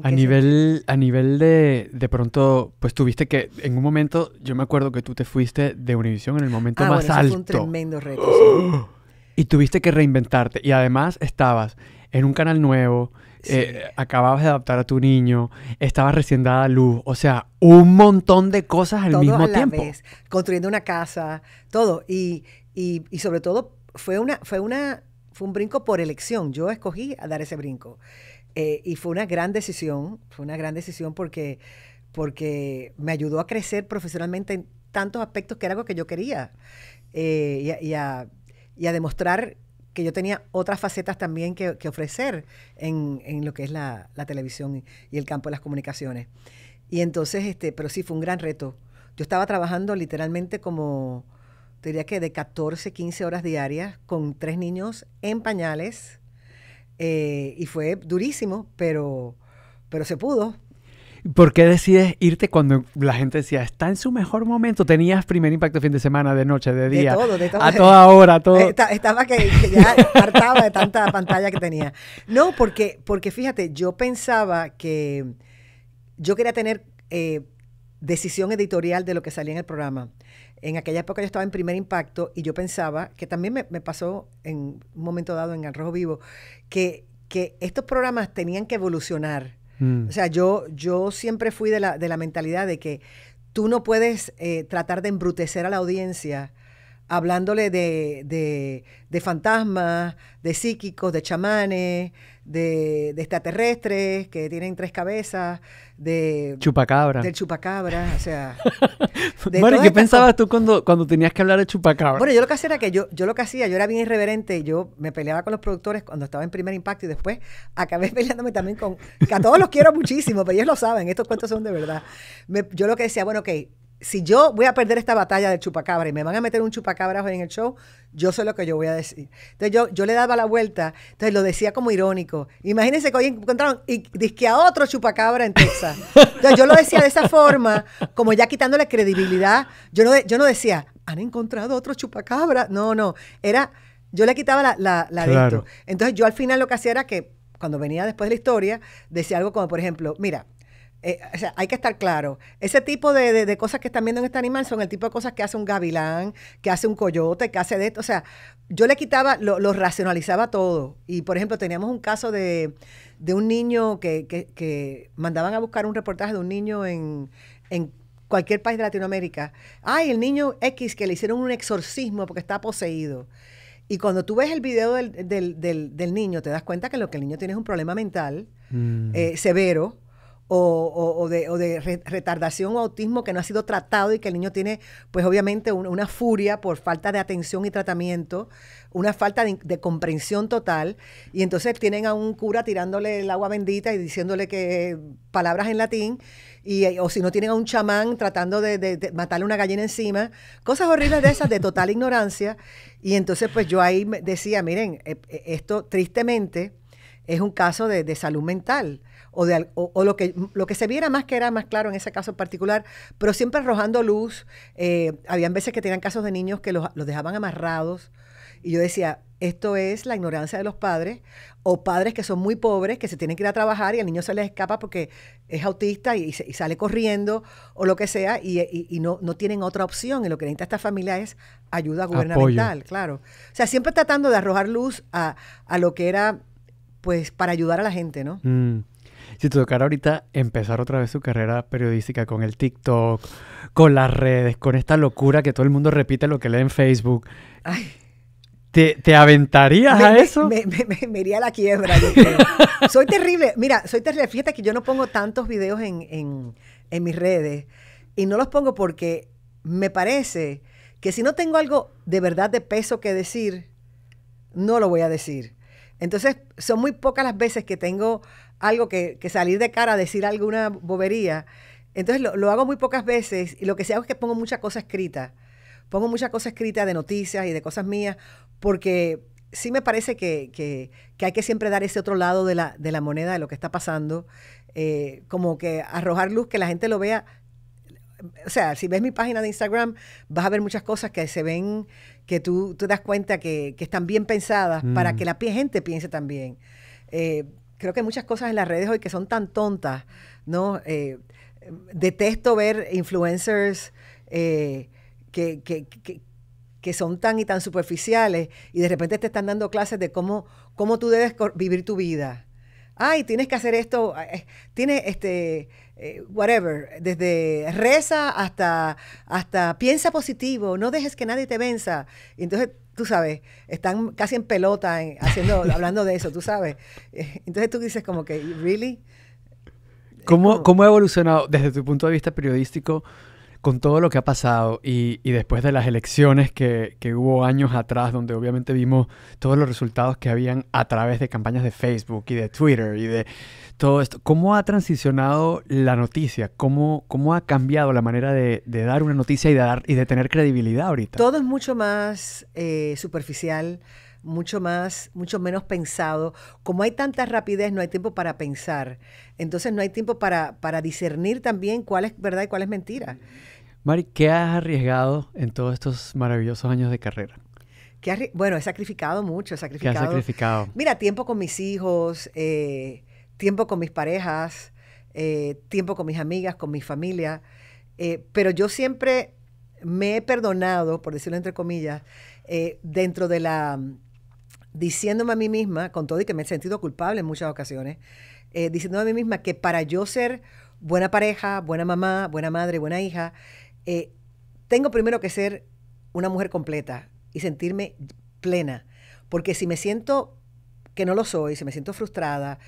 A nivel, a nivel de, de pronto, pues tuviste que, en un momento, yo me acuerdo que tú te fuiste de Univision en el momento ah, más alto. un tremendo reto. (gasps) Y tuviste que reinventarte. Y además estabas en un canal nuevo, eh, acababas de adaptar a tu niño, estabas recién dada a luz, o sea, un montón de cosas al mismo tiempo. construyendo una casa, todo. Y, y, y sobre todo fue una, fue una, fue un brinco por elección. Yo escogí a dar ese brinco. Eh, y fue una gran decisión, fue una gran decisión porque, porque me ayudó a crecer profesionalmente en tantos aspectos que era algo que yo quería eh, y, a, demostrar que yo tenía otras facetas también que, ofrecer en, lo que es la, televisión y el campo de las comunicaciones. Y entonces, este, pero sí, fue un gran reto. Yo estaba trabajando literalmente como, te diría que de 14, 15 horas diarias con tres niños en pañales eh, y fue durísimo, pero, pero se pudo. ¿Por qué decides irte cuando la gente decía, está en su mejor momento? Tenías primer impacto fin de semana, de noche, de día. De todo, de todo. A toda hora, todo. Eh, estaba que, ya hartaba de tanta pantalla que tenía. No, porque, porque fíjate, yo pensaba que yo quería tener eh, decisión editorial de lo que salía en el programa en aquella época yo estaba en primer impacto y yo pensaba, que también me, pasó en un momento dado en El Rojo Vivo, que, estos programas tenían que evolucionar. Mm. O sea, yo, yo siempre fui de la, mentalidad de que tú no puedes eh, tratar de embrutecer a la audiencia hablándole de, de, de fantasmas, de psíquicos, de chamanes, de, extraterrestres que tienen tres cabezas, de... Chupacabra. Del chupacabra, o sea... bueno, (laughs) ¿qué pensabas tú cuando, cuando tenías que hablar de chupacabra? Bueno, yo lo que hacía era que yo, yo lo que hacía, yo era bien irreverente, yo me peleaba con los productores cuando estaba en Primer Impacto y después acabé (laughs) peleándome también con... Que a todos los quiero muchísimo, pero ellos lo saben, estos cuentos son de verdad. yo lo que decía, bueno, ok, si yo voy a perder esta batalla del chupacabra y me van a meter un chupacabra hoy en el show, yo sé lo que yo voy a decir. Entonces yo, yo le daba la vuelta, entonces lo decía como irónico. Imagínense que hoy encontraron y disque a otro chupacabra en Texas. Entonces yo lo decía de esa forma, como ya quitándole credibilidad. Yo no, yo no decía, han encontrado otro chupacabra. No, no. Era, yo le quitaba la, la, Entonces yo al final lo que hacía era que cuando venía después de la historia, decía algo como, por ejemplo, mira, eh, hay que estar claro. Ese tipo de, cosas que están viendo en este animal son el tipo de cosas que hace un gavilán, que hace un coyote, que hace de esto. O sea, yo le quitaba, lo, racionalizaba todo. Y, por ejemplo, teníamos un caso de, un niño que, que, mandaban a buscar un reportaje de un niño en, en cualquier país de Latinoamérica. Ay, el niño X que le hicieron un exorcismo porque está poseído. Y cuando tú ves el video del, niño, te das cuenta que lo que el niño tiene es un problema mental mm. eh, severo o, de, retardación o autismo que no ha sido tratado y que el niño tiene, pues obviamente, una furia por falta de atención y tratamiento, una falta de, comprensión total. Y entonces tienen a un cura tirándole el agua bendita y diciéndole que palabras en latín, y, o si no tienen a un chamán tratando de, matarle una gallina encima, cosas horribles de esas, de total ignorancia. Y entonces, pues yo ahí decía, miren, eh, eh, esto tristemente es un caso de salud mental o, lo, que, lo que se viera más que era más claro en ese caso en particular, pero siempre arrojando luz. Eh, habían veces que tenían casos de niños que los, dejaban amarrados y yo decía, esto es la ignorancia de los padres o padres que son muy pobres, que se tienen que ir a trabajar y el niño se les escapa porque es autista y, sale corriendo o lo que sea y, no, no tienen otra opción. Y lo que necesita esta familia es ayuda gubernamental, claro. O sea, siempre tratando de arrojar luz a, lo que era, pues, para ayudar a la gente, ¿no? Mm si te tocara ahorita empezar otra vez su carrera periodística con el TikTok, con las redes, con esta locura que todo el mundo repite lo que lee en Facebook, ¿Te, ¿Te, aventarías a eso? Me, iría a la quiebra, (laughs) soy terrible. Mira, soy terrible. Fíjate que yo no pongo tantos videos en, en, mis redes. Y no los pongo porque me parece que si no tengo algo de verdad de peso que decir, no lo voy a decir. Entonces, son muy pocas las veces que tengo algo que, salir de cara a decir alguna bobería. Entonces lo, hago muy pocas veces y lo que sí hago es que pongo muchas cosas escritas Pongo muchas cosas escritas de noticias y de cosas mías porque sí me parece que, hay que siempre dar ese otro lado de la, moneda de lo que está pasando. Eh, como que arrojar luz, que la gente lo vea o sea, si ves mi página de Instagram, vas a ver muchas cosas que se ven, que tú te das cuenta que, están bien pensadas para mm. que la gente piense también. Eh, creo que hay muchas cosas en las redes hoy que son tan tontas, ¿no? Eh, detesto ver influencers eh, que, que, son tan y tan superficiales y de repente te están dando clases de cómo, cómo tú debes vivir tu vida. Ay, tienes que hacer esto, eh, tienes este eh, whatever, desde reza hasta, hasta piensa positivo, no dejes que nadie te venza. entonces, tú sabes, están casi en pelota haciendo, (laughs) hablando de eso, tú sabes. Eh, entonces tú dices como que, ¿really? ¿Cómo, ¿Cómo ha evolucionado desde tu punto de vista periodístico? con todo lo que ha pasado y, después de las elecciones que, hubo años atrás, donde obviamente vimos todos los resultados que habían a través de campañas de Facebook y de Twitter y de todo esto, ¿cómo ha transicionado la noticia? ¿Cómo, cómo ha cambiado la manera de, dar una noticia y de, dar, y de tener credibilidad ahorita? Todo es mucho más eh, superficial mucho más, mucho menos pensado. Como hay tanta rapidez, no hay tiempo para pensar. Entonces no hay tiempo para, discernir también cuál es verdad y cuál es mentira. Mari, ¿qué has arriesgado en todos estos maravillosos años de carrera? bueno, he sacrificado mucho, he sacrificado. ¿Qué sacrificado? Mira, tiempo con mis hijos, eh, tiempo con mis parejas, eh, tiempo con mis amigas, con mi familia. Eh, pero yo siempre me he perdonado, por decirlo entre comillas, dentro de la. diciéndome a mí misma, con todo y que me he sentido culpable en muchas ocasiones, diciéndome a mí misma que para yo ser buena pareja, buena mamá, buena madre, buena hija, eh, tengo primero que ser una mujer completa y sentirme plena, porque si me siento que no lo soy, si me siento frustrada,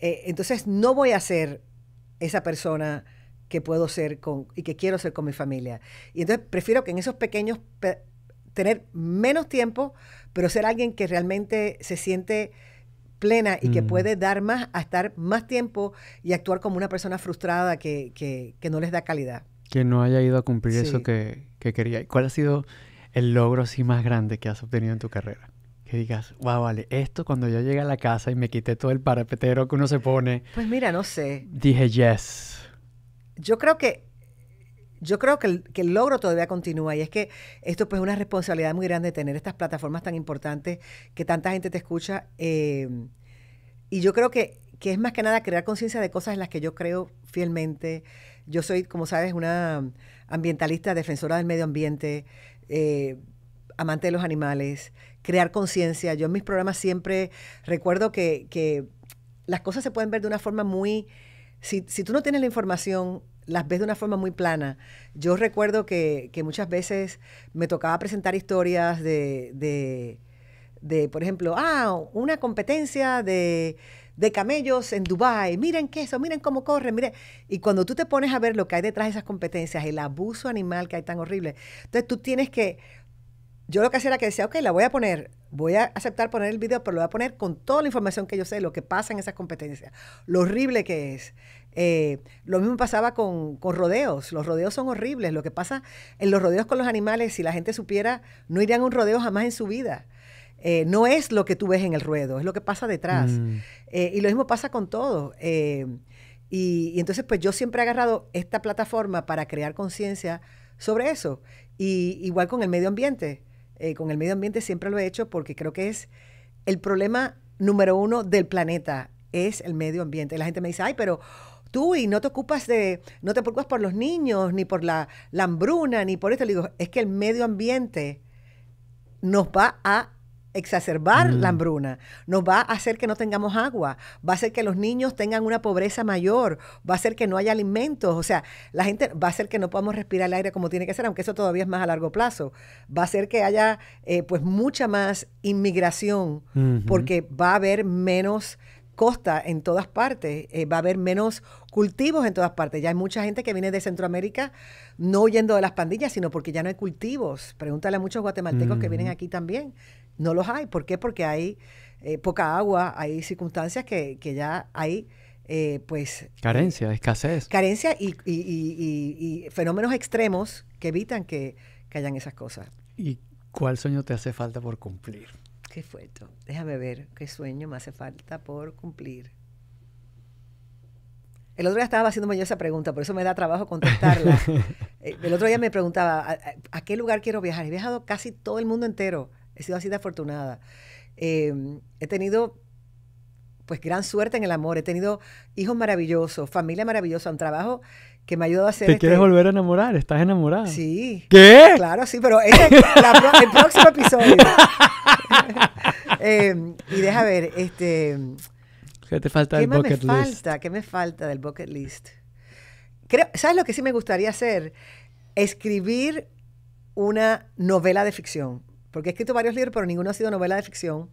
eh, entonces no voy a ser esa persona que puedo ser con y que quiero ser con mi familia. Y entonces prefiero que en esos pequeños tener menos tiempo, pero ser alguien que realmente se siente plena y que mm. puede dar más a estar más tiempo y actuar como una persona frustrada que, que no les da calidad. Que no haya ido a cumplir eso que, quería. ¿Cuál ha sido el logro así más grande que has obtenido en tu carrera? Que digas, wow, vale, esto cuando yo llegué a la casa y me quité todo el parapetero que uno se pone. Pues mira, no sé. Dije, yes. Yo creo que yo creo que el, logro todavía continúa y es que esto pues es una responsabilidad muy grande tener estas plataformas tan importantes que tanta gente te escucha eh, y yo creo que, que, es más que nada crear conciencia de cosas en las que yo creo fielmente, yo soy, como sabes, una ambientalista, defensora del medio ambiente, eh, amante de los animales, crear conciencia. Yo en mis programas siempre recuerdo que, las cosas se pueden ver de una forma muy... Si, tú no tienes la información, las ves de una forma muy plana. Yo recuerdo que, muchas veces me tocaba presentar historias de, de, por ejemplo, ah, una competencia de de camellos en Dubái, miren qué eso, miren cómo corren, miren. Y cuando tú te pones a ver lo que hay detrás de esas competencias, el abuso animal que hay tan horrible, entonces tú tienes que, yo lo que hacía era que decía, ok, la voy a poner, voy a aceptar poner el video, pero lo voy a poner con toda la información que yo sé, lo que pasa en esas competencias, lo horrible que es. Eh, lo mismo pasaba con, con, rodeos. Los rodeos son horribles. Lo que pasa en los rodeos con los animales, si la gente supiera, no irían a un rodeo jamás en su vida. Eh, no es lo que tú ves en el ruedo, es lo que pasa detrás. Mm. Eh, y lo mismo pasa con todo. Eh, y, entonces, pues yo siempre he agarrado esta plataforma para crear conciencia sobre eso. Y igual con el medio ambiente. con el medio ambiente siempre lo he hecho porque creo que es el problema número uno del planeta, es el medio ambiente. la gente me dice, ay, pero tú y no te ocupas de, no te preocupas por los niños, ni por la, la hambruna, ni por esto. Le digo, es que el medio ambiente nos va a exacerbar la mm. hambruna, nos va a hacer que no tengamos agua, va a hacer que los niños tengan una pobreza mayor, va a hacer que no haya alimentos, o sea, la gente va a hacer que no podamos respirar el aire como tiene que ser, aunque eso todavía es más a largo plazo, va a hacer que haya eh, pues mucha más inmigración, porque va a haber menos costa en todas partes, eh, va a haber menos cultivos en todas partes. Ya hay mucha gente que viene de Centroamérica no huyendo de las pandillas, sino porque ya no hay cultivos. Pregúntale a muchos guatemaltecos que vienen mm. aquí también, no los hay. ¿Por qué? Porque hay eh, poca agua, hay circunstancias que, ya hay, eh, pues... Carencia, escasez. Carencia y, fenómenos extremos que evitan que, hayan esas cosas. ¿Y cuál sueño te hace falta por cumplir? Qué fuerte. Déjame ver qué sueño me hace falta por cumplir. El otro día estaba haciéndome yo esa pregunta, por eso me da trabajo contestarla. (laughs) Eh, el otro día me preguntaba, a qué lugar quiero viajar? He viajado casi todo el mundo entero he sido así de afortunada. Em, he tenido pues gran suerte en el amor, he tenido hijos maravillosos, familia maravillosa, un trabajo que me ha ayudado a hacer... ¿Te quieres este volver a enamorar? ¿Estás enamorada? Sí. ¿Qué? Claro, sí, pero es este, el próximo episodio. (laughs) Em, y deja ver, este... ¿Qué te falta del bucket me Falta? ¿Qué me falta del bucket list? ¿Sabes lo que sí me gustaría hacer? Escribir una novela de ficción porque he escrito varios libros, pero ninguno ha sido novela de ficción,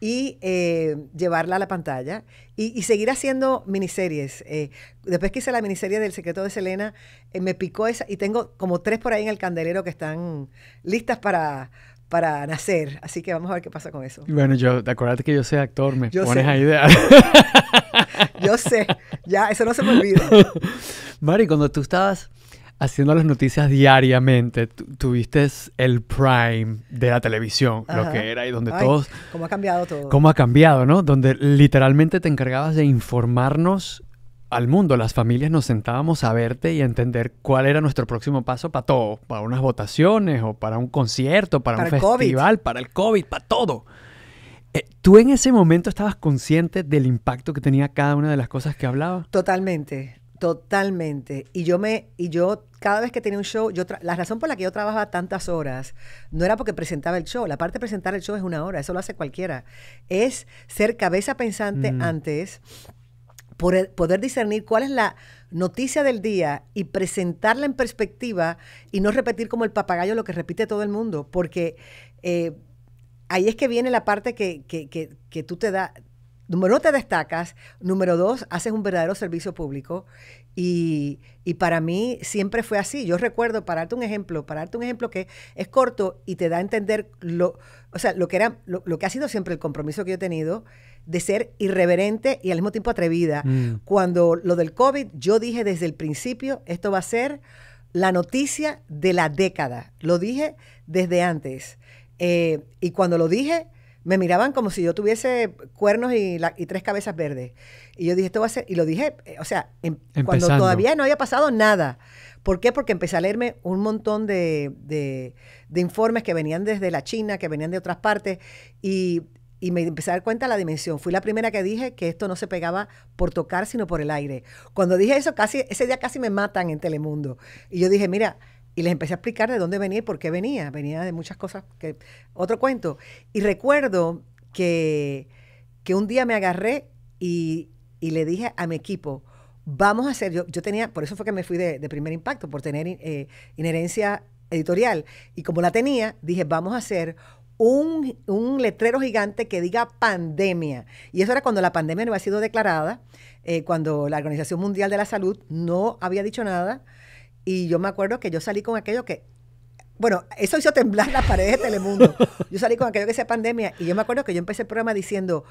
y eh, llevarla a la pantalla y, seguir haciendo miniseries. Eh, después que hice la miniserie del secreto de Selena, eh, me picó esa y tengo como tres por ahí en el candelero que están listas para, para nacer. Así que vamos a ver qué pasa con eso. Bueno, yo, acuérdate que yo soy actor, me pones a idear. (laughs) yo sé, ya, eso no se me olvida. (laughs) Mari, cuando tú estabas haciendo las noticias diariamente, tuviste el prime de la televisión, lo que era, y donde todos... ¿Cómo ha cambiado todo? ¿Cómo ha cambiado, no? Donde literalmente te encargabas de informarnos al mundo, las familias nos sentábamos a verte y a entender cuál era nuestro próximo paso para todo, para unas votaciones o para un concierto, para, un festival, para el COVID, para todo. Eh, ¿Tú en ese momento estabas consciente del impacto que tenía cada una de las cosas que hablaba? Totalmente. Totalmente. Y yo me, y yo cada vez que tenía un show, yo la razón por la que yo trabajaba tantas horas no era porque presentaba el show. La parte de presentar el show es una hora, eso lo hace cualquiera. Es ser cabeza pensante mm. antes, poder, poder discernir cuál es la noticia del día y presentarla en perspectiva y no repetir como el papagayo lo que repite todo el mundo, porque eh, ahí es que viene la parte que, tú te, das número uno, te destacas, número dos, haces un verdadero servicio público y, para mí siempre fue así. Yo recuerdo, para darte un ejemplo, para darte un ejemplo que es corto y te da a entender lo, o sea, lo, que, era, lo, que ha sido siempre el compromiso que yo he tenido de ser irreverente y al mismo tiempo atrevida. Mm. Cuando lo del COVID, yo dije desde el principio, esto va a ser la noticia de la década. Lo dije desde antes. Eh, y cuando lo dije, me miraban como si yo tuviese cuernos y, tres cabezas verdes. Y yo dije, esto va a ser, y lo dije, eh, o sea, em, cuando todavía no había pasado nada. ¿Por qué? Porque empecé a leerme un montón de, informes que venían desde la China, que venían de otras partes, y, me empecé a dar cuenta de la dimensión. Fui la primera que dije que esto no se pegaba por tocar, sino por el aire. Cuando dije eso, casi, ese día casi me matan en Telemundo. Y yo dije, mira, y les empecé a explicar de dónde venía y por qué venía. Venía de muchas cosas que... Otro cuento. Y recuerdo que, que un día me agarré y, le dije a mi equipo, vamos a hacer, yo, yo tenía, por eso fue que me fui de, primer impacto, por tener eh, inherencia editorial. Y como la tenía, dije, vamos a hacer un, letrero gigante que diga pandemia. Y eso era cuando la pandemia no había sido declarada, eh, cuando la Organización Mundial de la Salud no había dicho nada. Y yo me acuerdo que yo salí con aquello que bueno, eso hizo temblar las paredes de Telemundo. Yo salí con aquello que sea pandemia y yo me acuerdo que yo empecé el programa diciendo,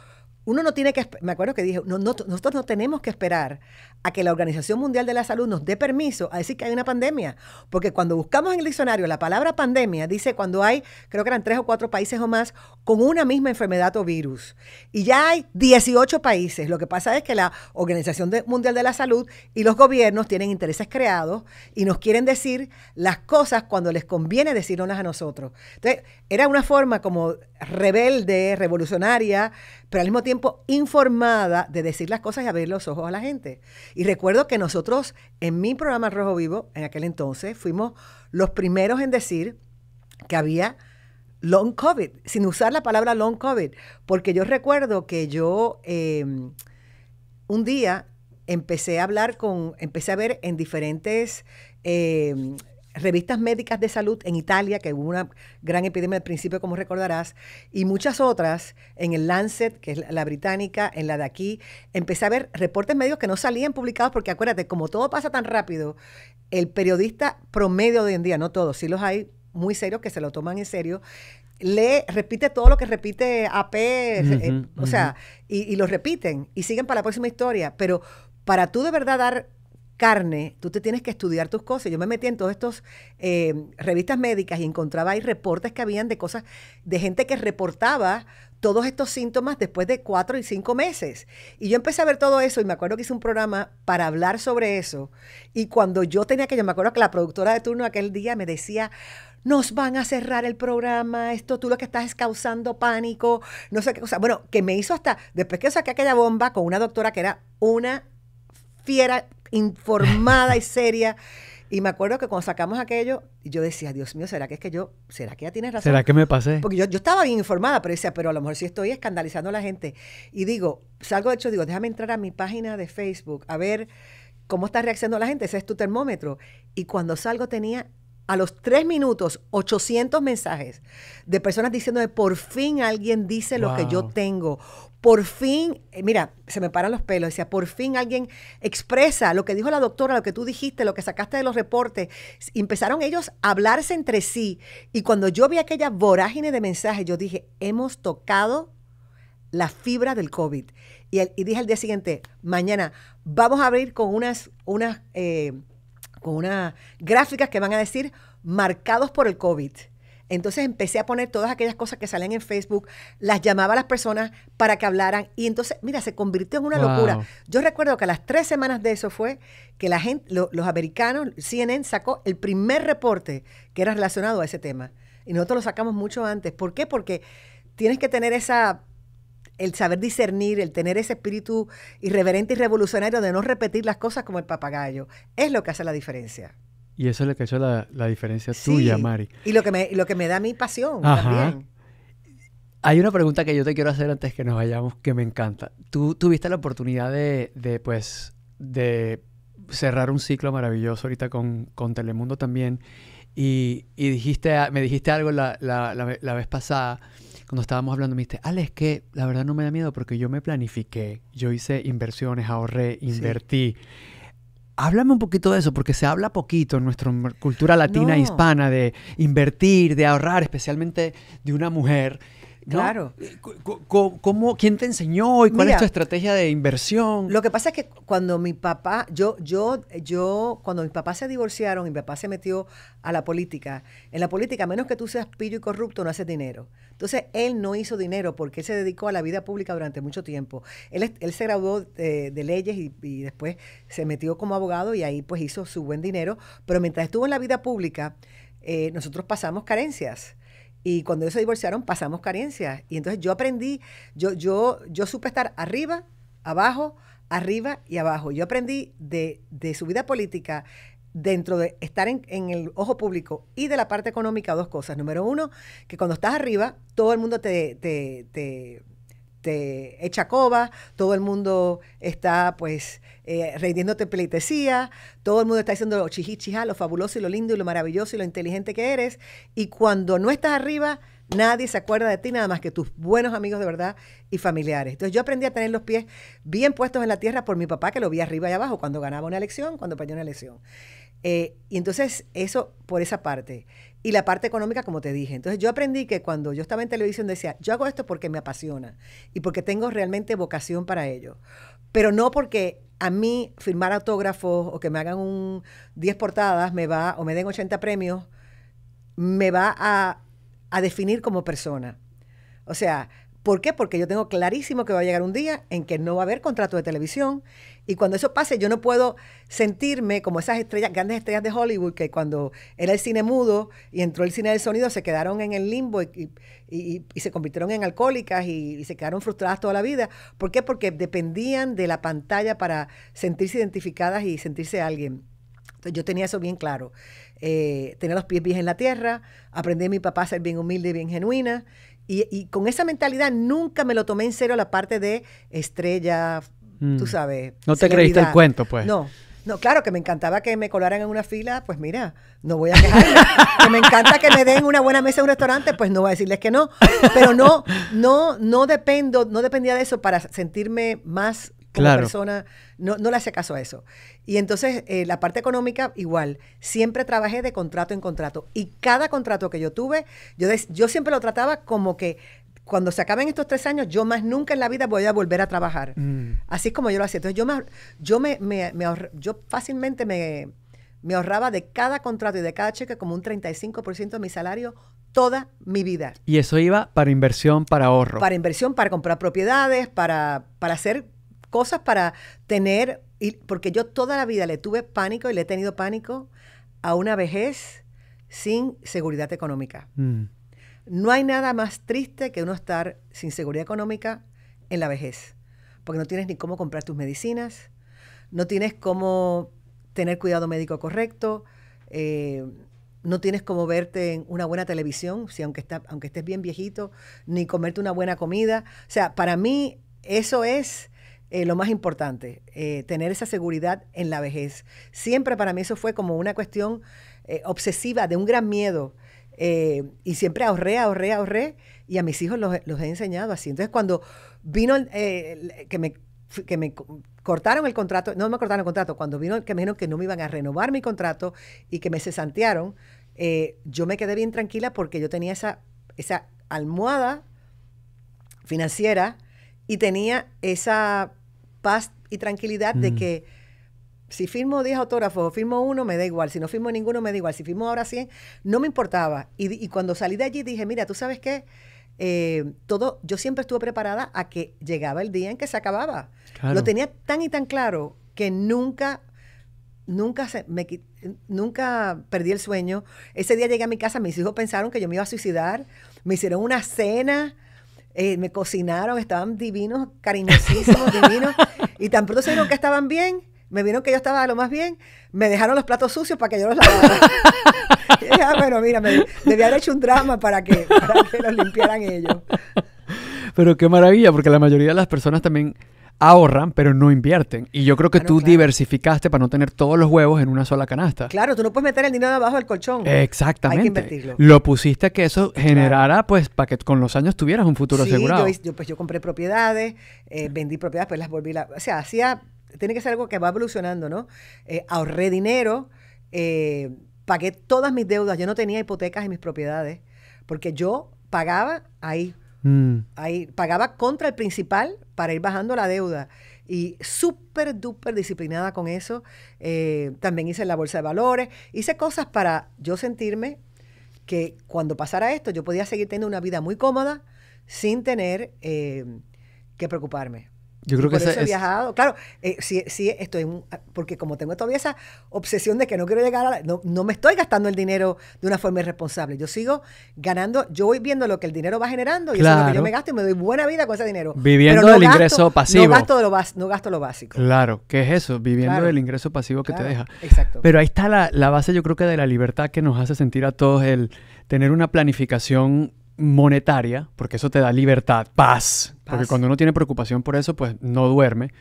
uno no tiene que, me acuerdo que dije, no, no, nosotros no tenemos que esperar a que la Organización Mundial de la Salud nos dé permiso a decir que hay una pandemia, porque cuando buscamos en el diccionario la palabra pandemia, dice cuando hay, creo que eran tres o cuatro países o más, con una misma enfermedad o virus. Y ya hay 18 países. Lo que pasa es que la Organización Mundial de la Salud y los gobiernos tienen intereses creados y nos quieren decir las cosas cuando les conviene viene a decirnos a nosotros. Entonces, era una forma como rebelde, revolucionaria, pero al mismo tiempo informada de decir las cosas y abrir los ojos a la gente. Y recuerdo que nosotros en mi programa Rojo Vivo, en aquel entonces, fuimos los primeros en decir que había long COVID, sin usar la palabra long COVID, porque yo recuerdo que yo em, un día empecé a hablar con, empecé a ver en diferentes em, revistas médicas de salud en Italia, que hubo una gran epidemia al principio, como recordarás, y muchas otras en el Lancet, que es la británica, en la de aquí, empecé a ver reportes medios que no salían publicados, porque acuérdate, como todo pasa tan rápido, el periodista promedio de hoy en día, no todos, sí los hay muy serios que se lo toman en serio, le repite todo lo que repite AP, eh, o sea, y, y lo repiten y siguen para la próxima historia, pero para tú de verdad dar carne, tú te tienes que estudiar tus cosas. Yo me metí en todas estas eh, revistas médicas y encontraba ahí reportes que habían de cosas, de gente que reportaba todos estos síntomas después de cuatro y cinco meses. Y yo empecé a ver todo eso y me acuerdo que hice un programa para hablar sobre eso. Y cuando yo tenía que, yo me acuerdo que la productora de turno aquel día me decía, nos van a cerrar el programa, esto tú lo que estás es causando pánico, no sé qué cosa. Bueno, que me hizo hasta, después que saqué aquella bomba con una doctora que era una fiera, informada y seria. Y me acuerdo que cuando sacamos aquello, yo decía, Dios mío, ¿será que es que yo, será que ya tiene razón? ¿Será que me pasé? Porque yo, estaba bien informada, pero decía, pero a lo mejor sí estoy escandalizando a la gente. Y digo, salgo de hecho, digo, déjame entrar a mi página de Facebook a ver cómo está reaccionando la gente, ese es tu termómetro. Y cuando salgo tenía a los tres minutos 800 mensajes de personas diciéndome, por fin alguien dice lo que yo tengo, por fin, eh, mira, se me paran los pelos, decía, por fin alguien expresa lo que dijo la doctora, lo que tú dijiste, lo que sacaste de los reportes. Empezaron ellos a hablarse entre sí y cuando yo vi aquella vorágine de mensajes, yo dije, hemos tocado la fibra del COVID. Y, dije al día siguiente, mañana vamos a abrir con unas, unas, eh, con unas gráficas que van a decir marcados por el COVID. Entonces empecé a poner todas aquellas cosas que salen en Facebook, las llamaba a las personas para que hablaran y entonces, mira, se convirtió en una locura. Yo recuerdo que a las tres semanas de eso fue que la gente, los americanos, CNN sacó el primer reporte que era relacionado a ese tema. Y nosotros lo sacamos mucho antes. ¿Por qué? Porque tienes que tener esa el saber discernir, el tener ese espíritu irreverente y revolucionario de no repetir las cosas como el papagayo, es lo que hace la diferencia. Y eso es lo que ha hecho la, diferencia tuya, Mari. Y lo que me, lo que me da mi pasión también. Hay una pregunta que yo te quiero hacer antes que nos vayamos que me encanta. Tú tuviste la oportunidad de, de pues, de cerrar un ciclo maravilloso ahorita con, Telemundo también. Y, y, dijiste, me dijiste algo la, vez pasada, cuando estábamos hablando, me dijiste, Ale, es que la verdad no me da miedo porque yo me planifiqué, yo hice inversiones, ahorré, invertí. Háblame un poquito de eso, porque se habla poquito en nuestra cultura latina hispana de invertir, de ahorrar, especialmente de una mujer. Claro. Eh, ¿Cómo, quién te enseñó y cuál es tu estrategia de inversión? Lo que pasa es que cuando mi papá, yo, yo, yo, cuando mis papás se divorciaron y mi papá se metió a la política, en la política, a menos que tú seas pillo y corrupto, no haces dinero. Entonces, él no hizo dinero porque él se dedicó a la vida pública durante mucho tiempo. Él, él se graduó de, leyes y, después se metió como abogado y ahí pues hizo su buen dinero. Pero mientras estuvo en la vida pública, eh, nosotros pasamos carencias. Y cuando ellos se divorciaron, pasamos carencias. Y entonces yo aprendí, yo, yo, yo supe estar arriba, abajo, arriba y abajo. Yo aprendí de, de su vida política, dentro de estar en, el ojo público y de la parte económica, dos cosas. Número uno, que cuando estás arriba, todo el mundo te, te, te este, hecha coba, todo el mundo está pues eh, rindiéndote pleitesía, todo el mundo está diciendo lo chijichija, lo fabuloso y lo lindo y lo maravilloso y lo inteligente que eres, y cuando no estás arriba, nadie se acuerda de ti nada más que tus buenos amigos de verdad y familiares. Entonces yo aprendí a tener los pies bien puestos en la tierra por mi papá que lo vi arriba y abajo cuando ganaba una elección, cuando perdía una elección. Eh, y entonces eso por esa parte y la parte económica, como te dije. Entonces yo aprendí que cuando yo estaba en televisión decía, yo hago esto porque me apasiona y porque tengo realmente vocación para ello, pero no porque a mí firmar autógrafos o que me hagan un 10 portadas me va o me den 80 premios me va a, a definir como persona. O sea, ¿Por qué? Porque yo tengo clarísimo que va a llegar un día en que no va a haber contrato de televisión y cuando eso pase yo no puedo sentirme como esas estrellas, grandes estrellas de Hollywood que cuando era el cine mudo y entró el cine del sonido se quedaron en el limbo y, se convirtieron en alcohólicas y, se quedaron frustradas toda la vida. ¿Por qué? Porque dependían de la pantalla para sentirse identificadas y sentirse alguien. Entonces yo tenía eso bien claro. Eh, tenía tener los pies bien en la tierra, aprendí a mi papá a ser bien humilde y bien genuina y, con esa mentalidad nunca me lo tomé en serio la parte de estrella, tú mm. sabes. No te creíste el cuento, pues. No. No, claro que me encantaba que me colaran en una fila, pues mira, no voy a quejarme. (laughs) que me encanta que me den una buena mesa en un restaurante, pues no voy a decirles que no. Pero no, no, no dependo, no dependía de eso para sentirme más como persona, no, no, le hace caso a eso. Y entonces, eh, la parte económica, igual, siempre trabajé de contrato en contrato. Y cada contrato que yo tuve, yo, yo siempre lo trataba como que cuando se acaben estos tres años, yo más nunca en la vida voy a volver a trabajar. Mm. Así es como yo lo hacía. Entonces, yo, me, yo, me, yo fácilmente me, ahorraba de cada contrato y de cada cheque como un 35% de mi salario toda mi vida. Y eso iba para inversión, para ahorro. Para inversión, para comprar propiedades, para, para hacer cosas para tener, y, porque yo toda la vida le tuve pánico y le he tenido pánico a una vejez sin seguridad económica. Mm. No hay nada más triste que uno estar sin seguridad económica en la vejez, porque no tienes ni cómo comprar tus medicinas, no tienes cómo tener cuidado médico correcto, eh, no tienes cómo verte en una buena televisión, si aunque, está, aunque estés bien viejito, ni comerte una buena comida. O sea, para mí eso es eh, lo más importante, eh, tener esa seguridad en la vejez. Siempre para mí eso fue como una cuestión eh, obsesiva, de un gran miedo. y siempre ahorré, ahorré, ahorré. Y a mis hijos los, he enseñado así. Entonces cuando vino que me me cortaron el contrato, no me cortaron el contrato, cuando vino que me dijeron que no me iban a renovar mi contrato y que me cesantearon, yo me quedé bien tranquila porque yo tenía esa, esa almohada financiera y tenía esa paz y tranquilidad de mm. que si firmo 10 autógrafos o firmo uno, me da igual. Si no firmo ninguno, me da igual. Si firmo ahora 100, no me importaba. Y, cuando salí de allí dije, mira, tú sabes qué, eh, todo, yo siempre estuve preparada a que llegaba el día en que se acababa. Lo tenía tan y tan claro que nunca, nunca, se, me, nunca perdí el sueño. Ese día llegué a mi casa, mis hijos pensaron que yo me iba a suicidar, me hicieron una cena eh, me cocinaron, estaban divinos, cariñosísimos, (laughs) divinos. Y tan pronto se vieron que estaban bien, me vieron que yo estaba lo más bien, me dejaron los platos sucios para que yo los lavara. (laughs) ya, ah, bueno, mira, me, debía haber hecho un drama para que, para que los limpiaran ellos. Pero qué maravilla, porque la mayoría de las personas también ahorran, pero no invierten. Y yo creo que tú diversificaste para no tener todos los huevos en una sola canasta. Claro, tú no puedes meter el dinero debajo del colchón. Exactamente. Hay que invertirlo. Lo pusiste que eso generara, pues, para que con los años tuvieras un futuro sí, asegurado. Yo, pues yo compré propiedades, eh, vendí propiedades, pues las volví. o sea, hacía. Tiene que ser algo que va evolucionando, ¿no? Eh, ahorré dinero, eh, pagué todas mis deudas. Yo no tenía hipotecas en mis propiedades, porque yo pagaba ahí Mm. Ahí pagaba contra el principal para ir bajando la deuda. Y súper, duper disciplinada con eso. Eh, también hice la bolsa de valores. Hice cosas para yo sentirme que cuando pasara esto yo podía seguir teniendo una vida muy cómoda sin tener eh, que preocuparme. Yo creo que por eso he viajado. Claro, eh, sí, sí, estoy. Ah, porque como tengo todavía esa obsesión de que no quiero llegar a. no, me estoy gastando el dinero de una forma irresponsable. Yo sigo ganando. Yo voy viendo lo que el dinero va generando y eso es lo que yo me gasto y me doy buena vida con ese dinero. Viviendo del ingreso pasivo. No gasto, lo, no gasto lo básico. Claro, ¿qué es eso? Viviendo del ingreso pasivo que te deja. Exacto. Pero ahí está la, la base, yo creo que de la libertad que nos hace sentir a todos el tener una planificación monetaria, porque eso te da libertad, paz, porque cuando uno tiene preocupación por eso, pues no duerme.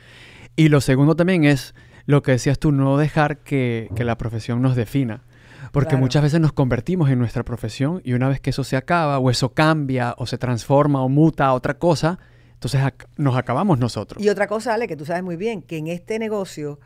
Y lo segundo también es lo que decías tú, no dejar que, la profesión nos defina. Porque muchas veces nos convertimos en nuestra profesión y una vez que eso se acaba o eso cambia o se transforma o muta a otra cosa, entonces nos acabamos nosotros. Y otra cosa, Ale, que tú sabes muy bien, que en este negocio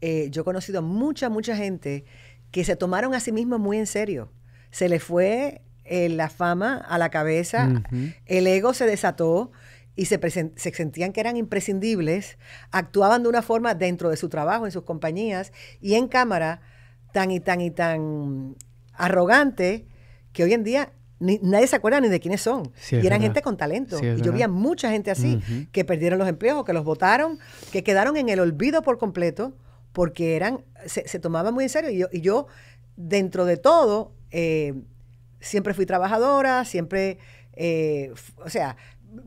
eh, yo he conocido mucha, mucha gente que se tomaron a sí mismos muy en serio. Se les fue la fama a la cabeza, el ego se desató y se, se, sentían que eran imprescindibles, actuaban de una forma dentro de su trabajo, en sus compañías y en cámara tan y tan y tan arrogante que hoy en día nadie se acuerda ni de quiénes son. y eran gente con talento. y yo vi a mucha gente así, que perdieron los empleos, que los votaron, que quedaron en el olvido por completo, porque eran, se, tomaban muy en serio. Y yo, dentro de todo, eh, siempre fui trabajadora, siempre, eh, o sea,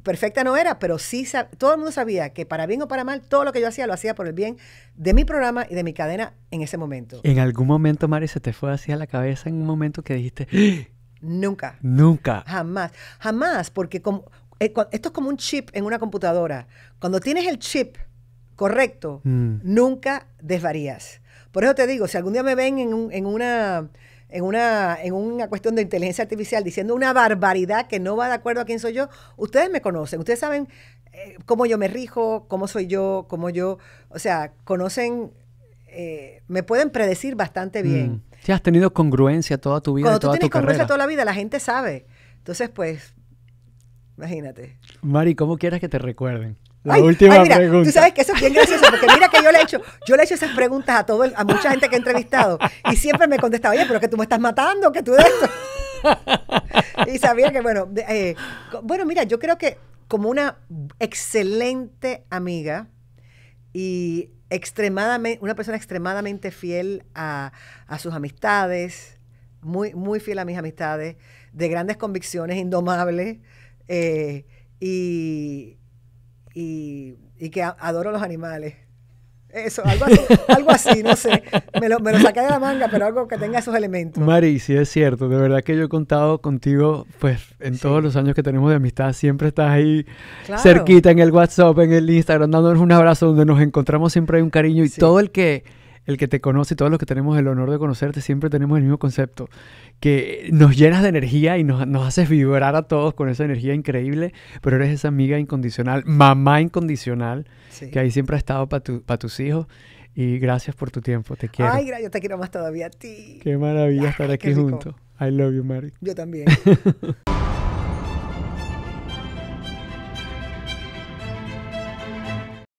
perfecta no era, pero sí todo el mundo sabía que para bien o para mal, todo lo que yo hacía lo hacía por el bien de mi programa y de mi cadena en ese momento. ¿En algún momento, Mari, se te fue así a la cabeza en un momento que dijiste... ¡Ah! Nunca. Nunca. Jamás. Jamás, porque como, eh, esto es como un chip en una computadora. Cuando tienes el chip correcto, mm. nunca desvarías. Por eso te digo, si algún día me ven en, en una en una, en una cuestión de inteligencia artificial diciendo una barbaridad que no va de acuerdo a quién soy yo, ustedes me conocen, ustedes saben eh, cómo yo me rijo, cómo soy yo, cómo yo, o sea, conocen, eh, me pueden predecir bastante mm. bien. Mm. has tenido congruencia toda tu vida. Cuando toda tú tienes congruencia toda la vida, la gente sabe. Entonces, pues, imagínate. Mari, ¿cómo quieres que te recuerden? La última Tú sabes que eso es bien gracioso, porque mira que yo le he hecho, esas preguntas a todo a mucha gente que he entrevistado y siempre me contestaba, oye, pero que tú me estás matando, que tú de esto. (laughs) y sabía que, bueno, eh, bueno, mira, yo creo que como una excelente amiga y extremadamente, una persona extremadamente fiel a, sus amistades, muy, muy fiel a mis amistades, de grandes convicciones, indomables, eh, y, y, que adoro los animales. Eso, algo así, algo así, no sé. Me lo, me saqué de la manga, pero algo que tenga esos elementos. Mari, sí es cierto. De verdad que yo he contado contigo, pues, en todos los años que tenemos de amistad, siempre estás ahí cerquita en el WhatsApp, en el Instagram, dándonos un abrazo, donde nos encontramos siempre hay un cariño. Y todo el que el que te conoce y todos los que tenemos el honor de conocerte, siempre tenemos el mismo concepto, que nos llenas de energía y nos, nos haces vibrar a todos con esa energía increíble, pero eres esa amiga incondicional, mamá incondicional, que ahí siempre ha estado para tu, tus hijos. Y gracias por tu tiempo, te quiero. Ay, yo te quiero más todavía a ti. Qué maravilla ah, estar aquí juntos. I love you, Mari. Yo también. (laughs)